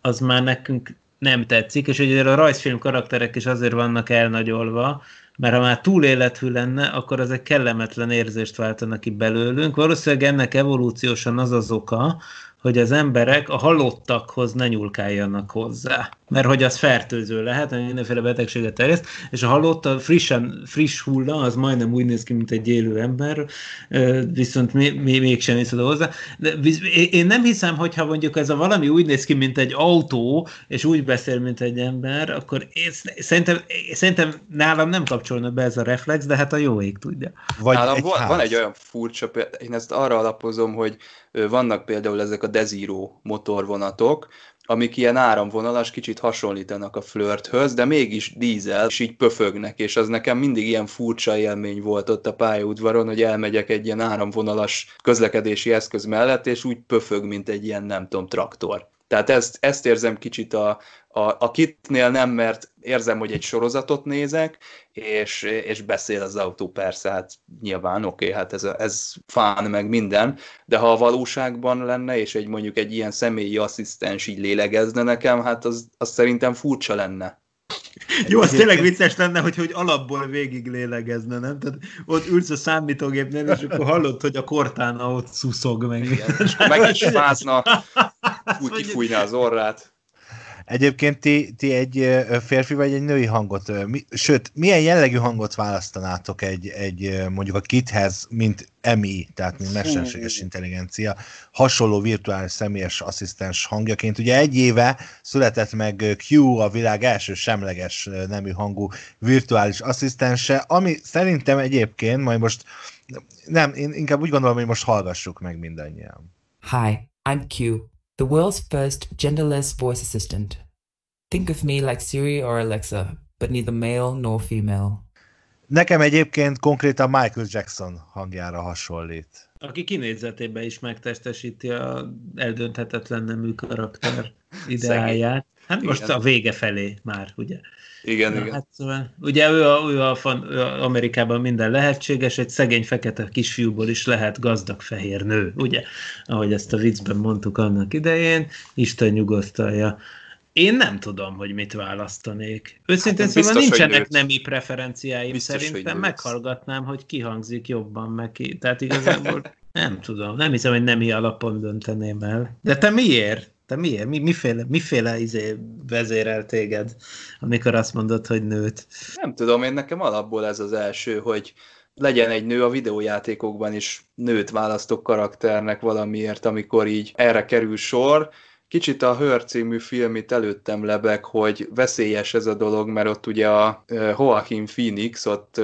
az már nekünk nem tetszik, és ugye a rajzfilm karakterek is azért vannak elnagyolva, mert ha már túl túléletű lenne, akkor az egy kellemetlen érzést váltanak ki belőlünk. Valószínűleg ennek evolúciósan az az oka, hogy az emberek a halottakhoz ne nyúlkáljanak hozzá mert hogy az fertőző lehet, mindenféle betegséget terjeszt, és a halott, a frissen, friss hulla, az majdnem úgy néz ki, mint egy élő ember, viszont mi, mi mégsem néz hozzá. De én nem hiszem, hogyha mondjuk ez a valami úgy néz ki, mint egy autó, és úgy beszél, mint egy ember, akkor én, szerintem, szerintem nálam nem kapcsolna be ez a reflex, de hát a jó ég tudja. Vagy nálam egy van, van egy olyan furcsa, én ezt arra alapozom, hogy vannak például ezek a dezíró motorvonatok, amik ilyen áramvonalas, kicsit hasonlítanak a flörthöz, de mégis dízel, és így pöfögnek, és az nekem mindig ilyen furcsa élmény volt ott a pályaudvaron, hogy elmegyek egy ilyen áramvonalas közlekedési eszköz mellett, és úgy pöfög, mint egy ilyen, nem tudom, traktor. Tehát ezt, ezt érzem kicsit a, a, a kitnél nem, mert érzem, hogy egy sorozatot nézek, és, és beszél az autó, persze, hát nyilván oké, okay, hát ez, ez fán meg minden, de ha a valóságban lenne, és egy mondjuk egy ilyen személyi asszisztens így lélegezne nekem, hát az, az szerintem furcsa lenne. Jó, az tényleg vicces lenne, hogy, hogy alapból végig lélegezne, nem? Tehát ott ülsz a számítógépnél, és akkor hallod, hogy a kortán ott szuszog meg. Igen, meg is fázna, úgy az orrát. Egyébként ti, ti egy férfi vagy egy női hangot, mi, sőt, milyen jellegű hangot választanátok egy, egy mondjuk a kithez, mint MI, tehát mint mesterséges intelligencia, hasonló virtuális személyes asszisztens hangjaként. Ugye egy éve született meg Q, a világ első semleges nemű hangú virtuális asszisztense, ami szerintem egyébként, majd most nem, én inkább úgy gondolom, hogy most hallgassuk meg mindannyian. Hi, I'm Q the world's first genderless voice assistant. Think of me like Siri or Alexa, but neither male nor female. Nekem egyébként konkrétan Michael Jackson hangjára hasonlít. Aki kinézetében is megtestesíti a eldönthetetlen nemű karakter ideáját. Hát igen. most a vége felé már, ugye? Igen, Na, igen. Hát, szóval, ugye ő, a, ő, a fan, ő a Amerikában minden lehetséges, egy szegény fekete kisfiúból is lehet gazdag fehér nő, ugye? Ahogy ezt a viccben mondtuk annak idején, Isten nyugosztalja. Én nem tudom, hogy mit választanék. Őszintén hát szóval biztos, nincsenek nemi preferenciáim, biztos, szerintem meghallgatnám, hogy kihangzik jobban neki. Tehát igazából nem tudom, nem hiszem, hogy nemi alapon dönteném el. De te miért? Te miért? Mi, miféle, miféle izé vezérel téged, amikor azt mondod, hogy nőt? Nem tudom, én nekem alapból ez az első, hogy legyen egy nő a videójátékokban is nőt választok karakternek valamiért, amikor így erre kerül sor. Kicsit a Hör című filmit előttem lebeg, hogy veszélyes ez a dolog, mert ott ugye a Joaquin Phoenix ott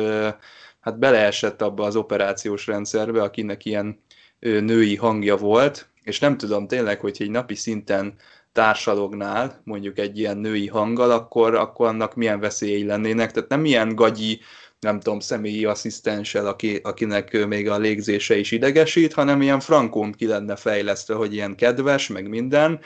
hát beleesett abba az operációs rendszerbe, akinek ilyen női hangja volt, és nem tudom tényleg, hogy egy napi szinten társalognál mondjuk egy ilyen női hanggal, akkor, akkor annak milyen veszélyei lennének. Tehát nem ilyen gagyi, nem tudom, személyi asszisztenssel, aki, akinek még a légzése is idegesít, hanem ilyen frankón ki lenne fejlesztve, hogy ilyen kedves, meg minden,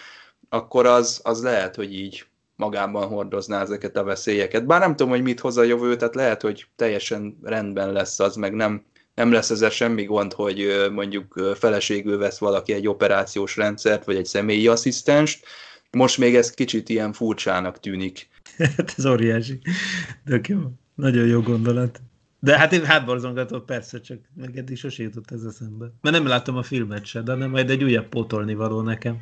akkor az, az lehet, hogy így magában hordozná ezeket a veszélyeket. Bár nem tudom, hogy mit hoz a jövő, tehát lehet, hogy teljesen rendben lesz az, meg nem nem lesz ezzel semmi gond, hogy mondjuk feleségül vesz valaki egy operációs rendszert, vagy egy személyi asszisztenst. Most még ez kicsit ilyen furcsának tűnik. Hát ez óriási. De jó. Nagyon jó gondolat. De hát én hátborzongatok, persze, csak meg eddig sose jutott ez eszembe. Mert nem látom a filmet se, de nem majd egy újabb pótolni való nekem.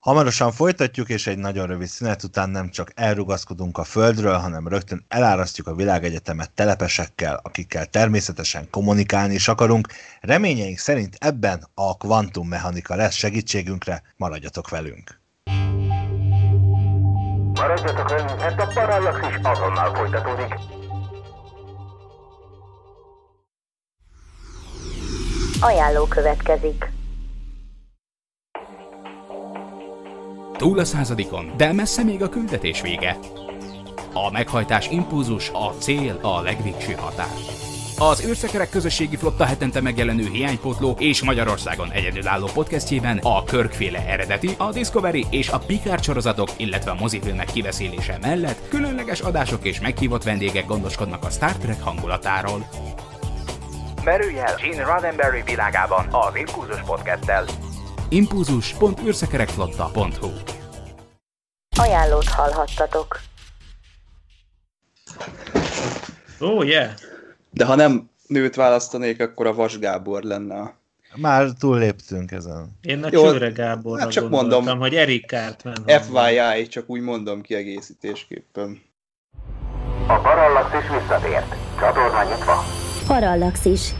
Hamarosan folytatjuk, és egy nagyon rövid szünet után nem csak elrugaszkodunk a földről, hanem rögtön elárasztjuk a világegyetemet telepesekkel, akikkel természetesen kommunikálni is akarunk. Reményeink szerint ebben a kvantummechanika lesz segítségünkre, maradjatok velünk! Maradjatok velünk, mert a Parallax is azonnal folytatódik. Ajánló következik. túl a századikon, de messze még a küldetés vége. A meghajtás impulzus, a cél, a legvégső határ. Az űrszekerek közösségi flotta hetente megjelenő hiánypótló és Magyarországon egyedülálló podcastjében a Körkféle eredeti, a Discovery és a Picard sorozatok, illetve a mozifilmek kiveszélése mellett különleges adások és meghívott vendégek gondoskodnak a Star Trek hangulatáról. Merülj el Gene Roddenberry világában az Impulzus Podcasttel! impulzus.űrszekerekflotta.hu Ajánlót hallhattatok. Oh, yeah! De ha nem nőt választanék, akkor a Vas Gábor lenne a már túlléptünk ezen. Én a Jó, Csőre Gáborra hát csak gondoltam, mondom, hogy Erik Cartman. FYI, csak úgy mondom kiegészítésképpen. A Parallax is visszatért. Csatorna nyitva. Parallax is.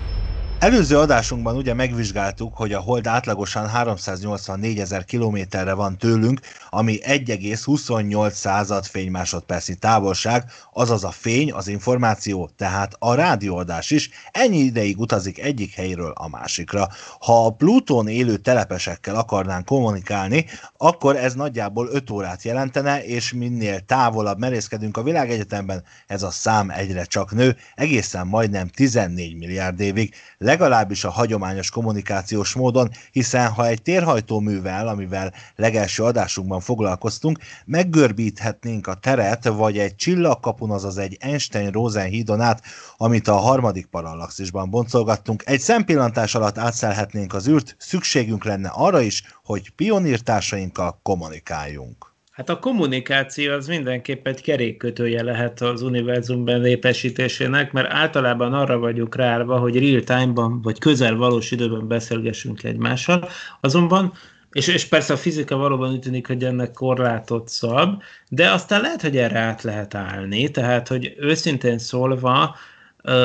Előző adásunkban ugye megvizsgáltuk, hogy a hold átlagosan 384 ezer kilométerre van tőlünk, ami 1,28 század fénymásodpercnyi távolság, azaz a fény, az információ, tehát a rádióadás is ennyi ideig utazik egyik helyről a másikra. Ha a Plutón élő telepesekkel akarnánk kommunikálni, akkor ez nagyjából 5 órát jelentene, és minél távolabb merészkedünk a világegyetemben, ez a szám egyre csak nő, egészen majdnem 14 milliárd évig legalábbis a hagyományos kommunikációs módon, hiszen ha egy térhajtóművel, amivel legelső adásunkban foglalkoztunk, meggörbíthetnénk a teret, vagy egy csillagkapun, azaz egy Einstein-Rosen hídon át, amit a harmadik parallaxisban boncolgattunk, egy szempillantás alatt átszelhetnénk az űrt, szükségünk lenne arra is, hogy pionírtársainkkal kommunikáljunk. Hát a kommunikáció az mindenképp egy kerékkötője lehet az univerzum belépesítésének, mert általában arra vagyunk ráállva, hogy real time-ban vagy közel valós időben beszélgessünk egymással, azonban és, és persze a fizika valóban úgy tűnik, hogy ennek korlátot szab, de aztán lehet, hogy erre át lehet állni, tehát, hogy őszintén szólva,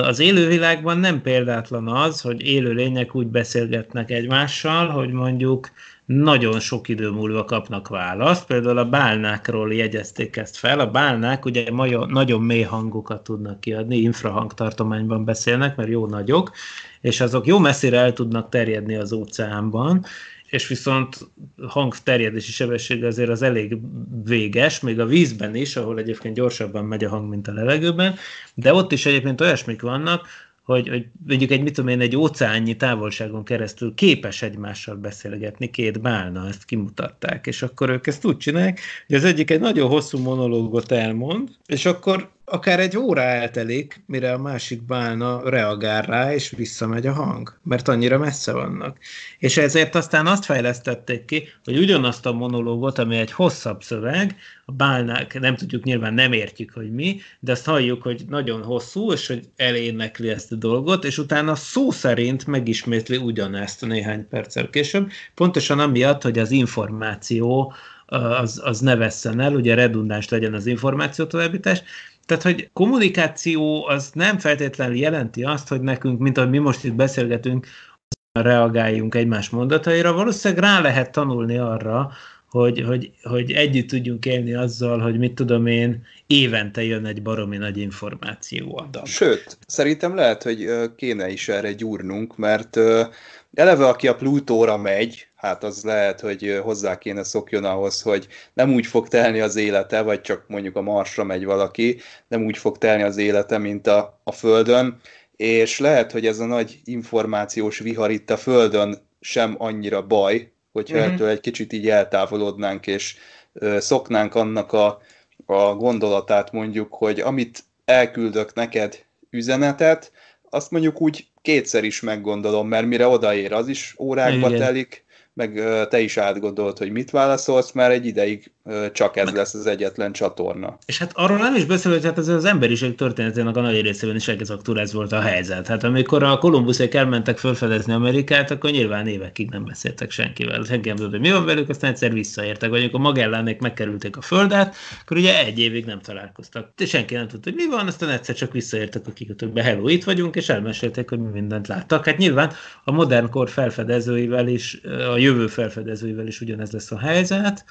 az élővilágban nem példátlan az, hogy élő lények úgy beszélgetnek egymással, hogy mondjuk nagyon sok idő múlva kapnak választ. Például a bálnákról jegyezték ezt fel. A bálnák ugye maja, nagyon mély hangokat tudnak kiadni, infrahangtartományban beszélnek, mert jó nagyok, és azok jó messzire el tudnak terjedni az óceánban, és viszont hangterjedési sebessége azért az elég véges, még a vízben is, ahol egyébként gyorsabban megy a hang, mint a levegőben, de ott is egyébként olyasmik vannak, hogy, hogy mondjuk egy, mit tudom én, egy óceánnyi távolságon keresztül képes egymással beszélgetni két bálna, ezt kimutatták, és akkor ők ezt úgy csinálják, hogy az egyik egy nagyon hosszú monológot elmond, és akkor akár egy óra eltelik, mire a másik bálna reagál rá, és visszamegy a hang, mert annyira messze vannak. És ezért aztán azt fejlesztették ki, hogy ugyanazt a monológot, ami egy hosszabb szöveg, a bálnák, nem tudjuk nyilván, nem értjük, hogy mi, de azt halljuk, hogy nagyon hosszú, és hogy elénekli ezt a dolgot, és utána szó szerint megismétli ugyanezt néhány perccel később, pontosan amiatt, hogy az információ az, az ne vesszen el, ugye redundáns legyen az információ továbbítás, tehát, hogy kommunikáció az nem feltétlenül jelenti azt, hogy nekünk, mint ahogy mi most itt beszélgetünk, reagáljunk egymás mondataira, valószínűleg rá lehet tanulni arra, hogy, hogy, hogy együtt tudjunk élni azzal, hogy mit tudom én, évente jön egy baromi nagy információ információadag. Sőt, szerintem lehet, hogy kéne is erre gyúrnunk, mert eleve aki a Plutóra megy, hát az lehet, hogy hozzá kéne szokjon ahhoz, hogy nem úgy fog telni az élete, vagy csak mondjuk a Marsra megy valaki, nem úgy fog telni az élete, mint a, a Földön, és lehet, hogy ez a nagy információs vihar itt a Földön sem annyira baj, hogyha mm-hmm. ettől egy kicsit így eltávolodnánk, és ö, szoknánk annak a, a gondolatát mondjuk, hogy amit elküldök neked üzenetet, azt mondjuk úgy kétszer is meggondolom, mert mire odaér, az is órákba Igen. telik, meg te is átgondolt, hogy mit válaszolsz, már egy ideig csak ez lesz az egyetlen csatorna. És hát arról nem is beszél, hogy hát ez az emberiség történetének a nagy részében is egész aktor ez volt a helyzet. Hát amikor a kolumbuszék elmentek felfedezni Amerikát, akkor nyilván évekig nem beszéltek senkivel. Senki nem tudott, hogy mi van velük, aztán egyszer visszaértek. Vagy amikor Magellánék megkerülték a földet, akkor ugye egy évig nem találkoztak. De senki nem tudta, hogy mi van, aztán egyszer csak visszaértek a kikötőkbe. Hello, itt vagyunk, és elmesélték, hogy mi mindent láttak. Hát nyilván a modern kor felfedezőivel is, a jövő felfedezőivel is ugyanez lesz a helyzet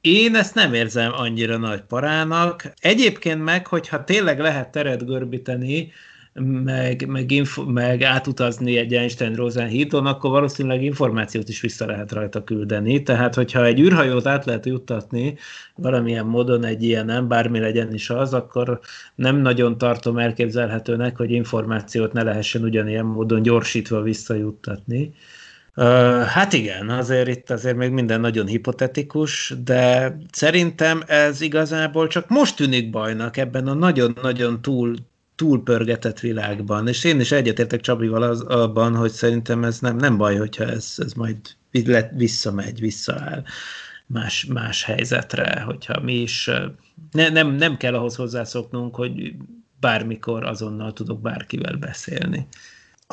én ezt nem érzem annyira nagy parának. Egyébként meg, hogyha tényleg lehet teret görbíteni, meg, meg, info, meg átutazni egy einstein rosen hídon, akkor valószínűleg információt is vissza lehet rajta küldeni. Tehát, hogyha egy űrhajót át lehet juttatni valamilyen módon egy ilyen nem, bármi legyen is az, akkor nem nagyon tartom elképzelhetőnek, hogy információt ne lehessen ugyanilyen módon gyorsítva visszajuttatni. Hát igen, azért itt azért még minden nagyon hipotetikus, de szerintem ez igazából csak most tűnik bajnak ebben a nagyon-nagyon túl túlpörgetett világban, és én is egyetértek Csabival az, abban, hogy szerintem ez nem, nem baj, hogyha ez, ez majd visszamegy, visszaáll más, más helyzetre, hogyha mi is ne, nem, nem kell ahhoz hozzászoknunk, hogy bármikor azonnal tudok bárkivel beszélni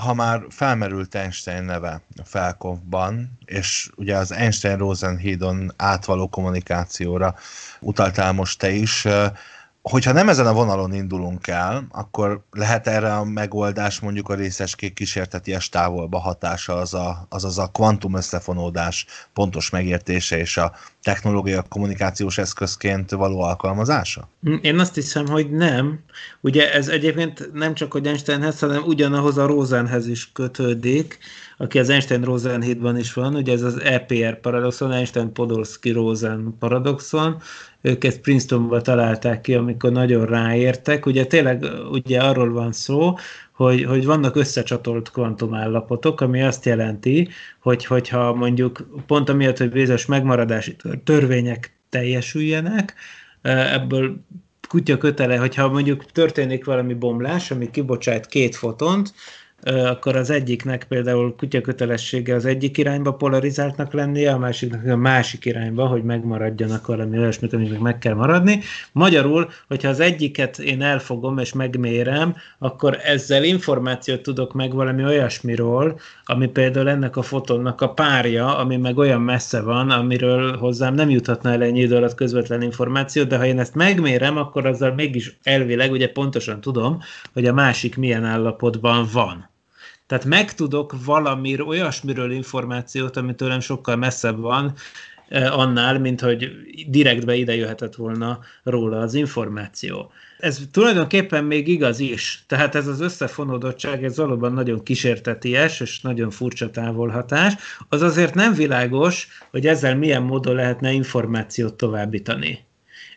ha már felmerült Einstein neve a Felkovban, és ugye az einstein Rosenhídon átvaló kommunikációra utaltál most te is, hogyha nem ezen a vonalon indulunk el, akkor lehet erre a megoldás mondjuk a részeskék kísérteties távolba hatása, az a, az a kvantum összefonódás pontos megértése és a technológia kommunikációs eszközként való alkalmazása? Hm, én azt hiszem, hogy nem. Ugye ez egyébként nem csak a Einsteinhez, hanem ugyanahoz a Rosenhez is kötődik, aki az Einstein-Rosen hídban is van, ugye ez az EPR paradoxon, Einstein-Podolsky-Rosen paradoxon, ők ezt Princetonba találták ki, amikor nagyon ráértek. Ugye tényleg ugye arról van szó, hogy, hogy vannak összecsatolt kvantumállapotok, ami azt jelenti, hogy, hogyha mondjuk pont amiatt, hogy bizonyos megmaradási törvények teljesüljenek, e, ebből kutya kötele, hogyha mondjuk történik valami bomlás, ami kibocsát két fotont, akkor az egyiknek például kutyakötelessége az egyik irányba polarizáltnak lennie, a másiknak a másik irányba, hogy megmaradjanak valami olyasmit, aminek meg kell maradni. Magyarul, hogyha az egyiket én elfogom és megmérem, akkor ezzel információt tudok meg valami olyasmiról, ami például ennek a fotónnak a párja, ami meg olyan messze van, amiről hozzám nem juthatna el ennyi idő alatt közvetlen információ, de ha én ezt megmérem, akkor azzal mégis elvileg ugye pontosan tudom, hogy a másik milyen állapotban van. Tehát megtudok valamiről, olyasmiről információt, ami tőlem sokkal messzebb van, e, annál, mint hogy direktbe ide jöhetett volna róla az információ. Ez tulajdonképpen még igaz is, tehát ez az összefonódottság, ez valóban nagyon kísérteties és nagyon furcsa távolhatás, az azért nem világos, hogy ezzel milyen módon lehetne információt továbbítani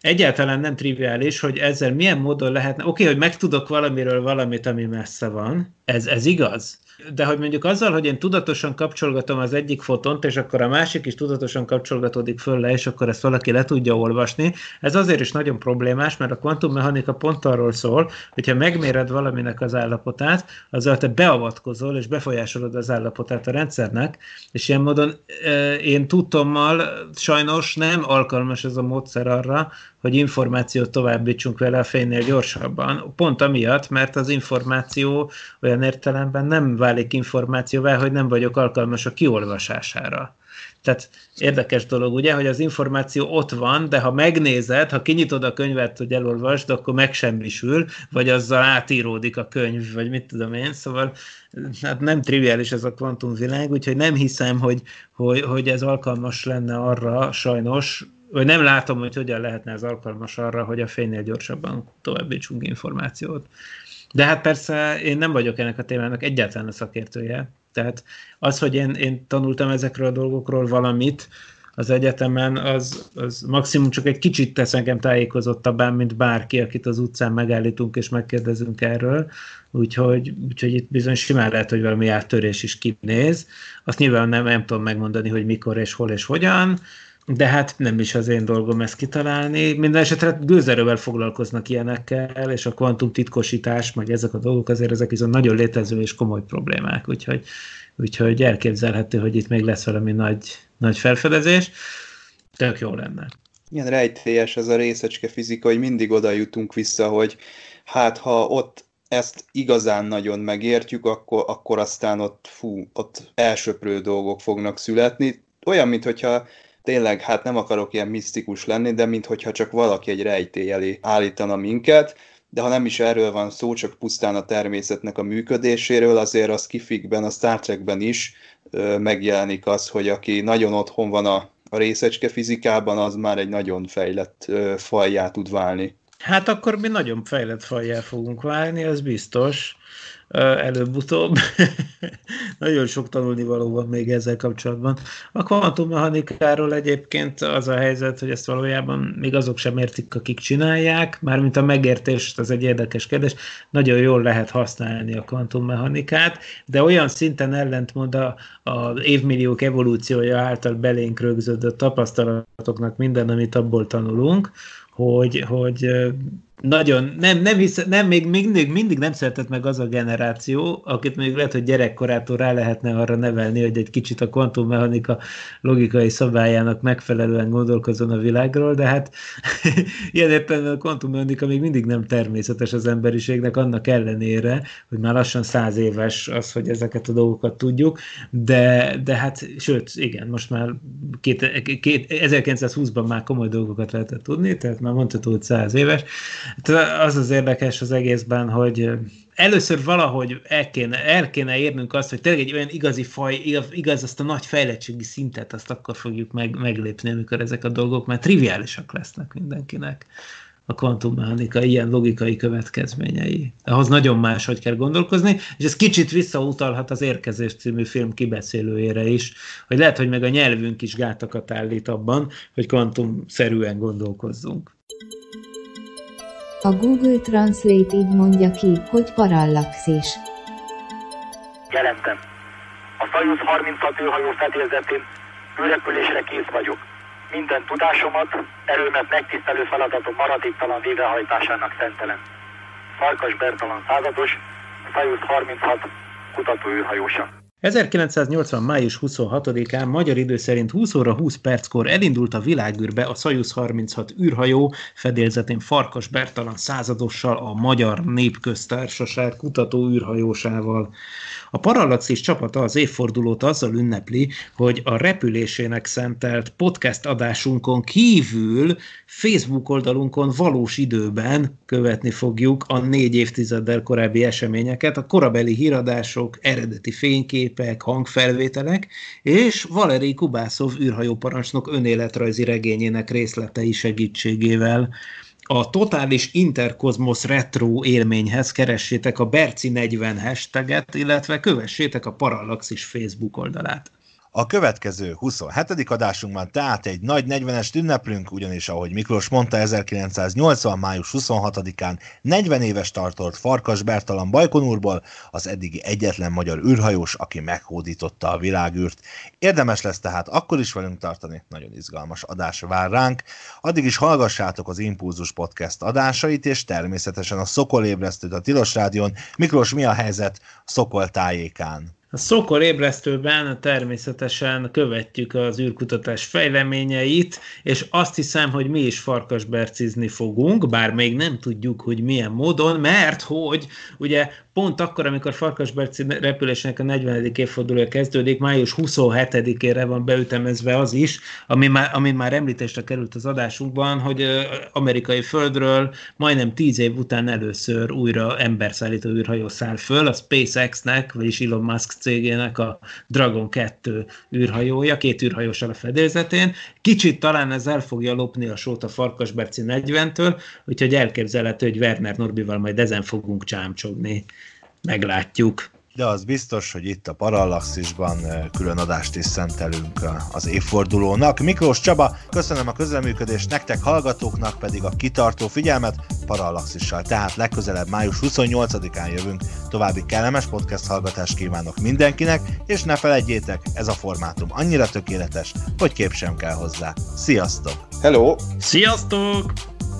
egyáltalán nem triviális, hogy ezzel milyen módon lehetne, oké, okay, hogy megtudok valamiről valamit, ami messze van, ez, ez igaz, de hogy mondjuk azzal, hogy én tudatosan kapcsolgatom az egyik fotont, és akkor a másik is tudatosan kapcsolgatódik föl le, és akkor ezt valaki le tudja olvasni, ez azért is nagyon problémás, mert a kvantummechanika pont arról szól, hogyha megméred valaminek az állapotát, azzal te beavatkozol, és befolyásolod az állapotát a rendszernek, és ilyen módon én tudtommal sajnos nem alkalmas ez a módszer arra, hogy információt továbbítsunk vele a fénynél gyorsabban. Pont amiatt, mert az információ olyan értelemben nem vár válik információvá, hogy nem vagyok alkalmas a kiolvasására. Tehát érdekes dolog, ugye, hogy az információ ott van, de ha megnézed, ha kinyitod a könyvet, hogy elolvasd, akkor megsemmisül, vagy azzal átíródik a könyv, vagy mit tudom én, szóval hát nem triviális ez a kvantumvilág, úgyhogy nem hiszem, hogy, hogy, hogy ez alkalmas lenne arra sajnos, vagy nem látom, hogy hogyan lehetne ez alkalmas arra, hogy a fénynél gyorsabban továbbítsunk információt. De hát persze én nem vagyok ennek a témának egyáltalán a szakértője. Tehát az, hogy én, én tanultam ezekről a dolgokról valamit az egyetemen, az, az maximum csak egy kicsit tesz engem tájékozottabbá, mint bárki, akit az utcán megállítunk és megkérdezünk erről. Úgyhogy, úgyhogy itt bizony simán lehet, hogy valami áttörés is kinéz. Azt nyilván nem, nem tudom megmondani, hogy mikor és hol és hogyan, de hát nem is az én dolgom ezt kitalálni. Minden esetre gőzerővel foglalkoznak ilyenekkel, és a kvantum titkosítás, meg ezek a dolgok azért ezek viszont nagyon létező és komoly problémák, úgyhogy, úgyhogy elképzelhető, hogy itt még lesz valami nagy, nagy felfedezés. Tök jó lenne. Ilyen rejtélyes ez a részecske fizika, hogy mindig oda jutunk vissza, hogy hát ha ott ezt igazán nagyon megértjük, akkor, akkor aztán ott, fú, ott elsöprő dolgok fognak születni. Olyan, mintha tényleg, hát nem akarok ilyen misztikus lenni, de minthogyha csak valaki egy rejtély elé állítana minket, de ha nem is erről van szó, csak pusztán a természetnek a működéséről, azért a skifikben, a Star Trekben is ö, megjelenik az, hogy aki nagyon otthon van a, a részecske fizikában, az már egy nagyon fejlett ö, fajjá tud válni. Hát akkor mi nagyon fejlett fajjá fogunk válni, ez biztos előbb-utóbb. Nagyon sok tanulni való, van még ezzel kapcsolatban. A kvantummechanikáról egyébként az a helyzet, hogy ezt valójában még azok sem értik, akik csinálják, mármint a megértést, az egy érdekes kérdés, nagyon jól lehet használni a kvantummechanikát, de olyan szinten ellentmond a, a évmilliók evolúciója által belénk rögzödött tapasztalatoknak minden, amit abból tanulunk, hogy, hogy nagyon, nem, nem hisz, nem, még mindig, mindig nem szeretett meg az a generáció, akit még lehet, hogy gyerekkorától rá lehetne arra nevelni, hogy egy kicsit a kvantummechanika logikai szabályának megfelelően gondolkozzon a világról, de hát ilyen éppen a kvantummechanika még mindig nem természetes az emberiségnek, annak ellenére, hogy már lassan száz éves az, hogy ezeket a dolgokat tudjuk, de, de hát, sőt, igen, most már két, két, 1920-ban már komoly dolgokat lehetett tudni, tehát már mondható, hogy száz éves, Hát az az érdekes az egészben, hogy először valahogy el kéne, el kéne érnünk azt, hogy tényleg egy olyan igazi faj, igaz, azt a nagy fejlettségi szintet, azt akkor fogjuk meg, meglépni, amikor ezek a dolgok már triviálisak lesznek mindenkinek a kvantummechanika ilyen logikai következményei. Ahhoz nagyon más, hogy kell gondolkozni, és ez kicsit visszautalhat az Érkezés című film kibeszélőjére is, hogy lehet, hogy meg a nyelvünk is gátakat állít abban, hogy kvantumszerűen gondolkozzunk. A Google Translate így mondja ki, hogy parallaxis. Jelentem. A Sajusz 36 hajó fedélzetén űrrepülésre kész vagyok. Minden tudásomat, erőmet megtisztelő feladatom maradéktalan végrehajtásának szentelem. Farkas Bertalan százados, Sajusz 36 kutatóűrhajósa. 1980. május 26-án magyar idő szerint 20 óra 20 perckor elindult a világűrbe a Szajusz 36 űrhajó, fedélzetén Farkas Bertalan századossal a Magyar Népköztársaság kutató űrhajósával. A Parallaxis csapata az évfordulót azzal ünnepli, hogy a repülésének szentelt podcast adásunkon kívül Facebook oldalunkon valós időben követni fogjuk a négy évtizeddel korábbi eseményeket, a korabeli híradások, eredeti fénykép, képek, hangfelvételek, és Valeri Kubászov űrhajóparancsnok önéletrajzi regényének részletei segítségével. A totális interkozmosz retro élményhez keressétek a Berci40 hashtaget, illetve kövessétek a Parallaxis Facebook oldalát. A következő 27. adásunkban tehát egy nagy 40-est ünneplünk, ugyanis ahogy Miklós mondta, 1980. május 26-án 40 éves tartott Farkas Bertalan Bajkonurból az eddigi egyetlen magyar űrhajós, aki meghódította a világűrt. Érdemes lesz tehát akkor is velünk tartani, nagyon izgalmas adás vár ránk. Addig is hallgassátok az Impulzus Podcast adásait, és természetesen a Szokol ébresztőt a Tilos Rádion. Miklós, mi a helyzet Szokol tájékán? A Szokor ébresztőben természetesen követjük az űrkutatás fejleményeit, és azt hiszem, hogy mi is farkasbercizni fogunk, bár még nem tudjuk, hogy milyen módon, mert hogy ugye pont akkor, amikor Farkasberci repülésnek a 40. évfordulója kezdődik, május 27-ére van beütemezve az is, ami már, ami már említésre került az adásunkban, hogy amerikai földről majdnem 10 év után először újra emberszállító űrhajó száll föl, a SpaceX-nek, vagyis Elon Musk cégének a Dragon 2 űrhajója, két űrhajóssal a fedélzetén. Kicsit talán ez el fogja lopni a sót a Berci 40-től, úgyhogy elképzelhető, hogy Werner Norbival majd ezen fogunk csámcsogni. Meglátjuk de az biztos, hogy itt a Parallaxisban külön adást is szentelünk az évfordulónak. Miklós Csaba, köszönöm a közleműködést nektek hallgatóknak, pedig a kitartó figyelmet Parallaxissal. Tehát legközelebb május 28-án jövünk. További kellemes podcast hallgatást kívánok mindenkinek, és ne felejtjétek, ez a formátum annyira tökéletes, hogy kép sem kell hozzá. Sziasztok! Hello! Sziasztok!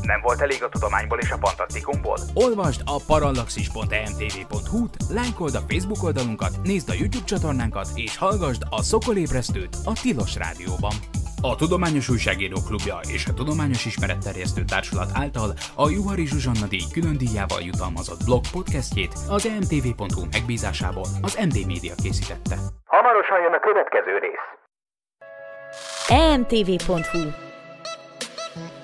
Nem volt elég a tudományból és a fantasztikumból? Olvasd a parallaxis.emtv.hu-t, e lájkold a Facebook oldalunkat, nézd a YouTube csatornánkat és hallgassd a Szokolébresztőt a Tilos Rádióban. A Tudományos Újságíró Klubja és a Tudományos Ismeretterjesztő Társulat által a Juhari Zsuzsanna díj külön díjával jutalmazott blog podcastjét az e emtv.hu megbízásából az MD Media készítette. Hamarosan jön a következő rész. E emtv.hu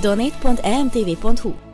donate.emtv.hu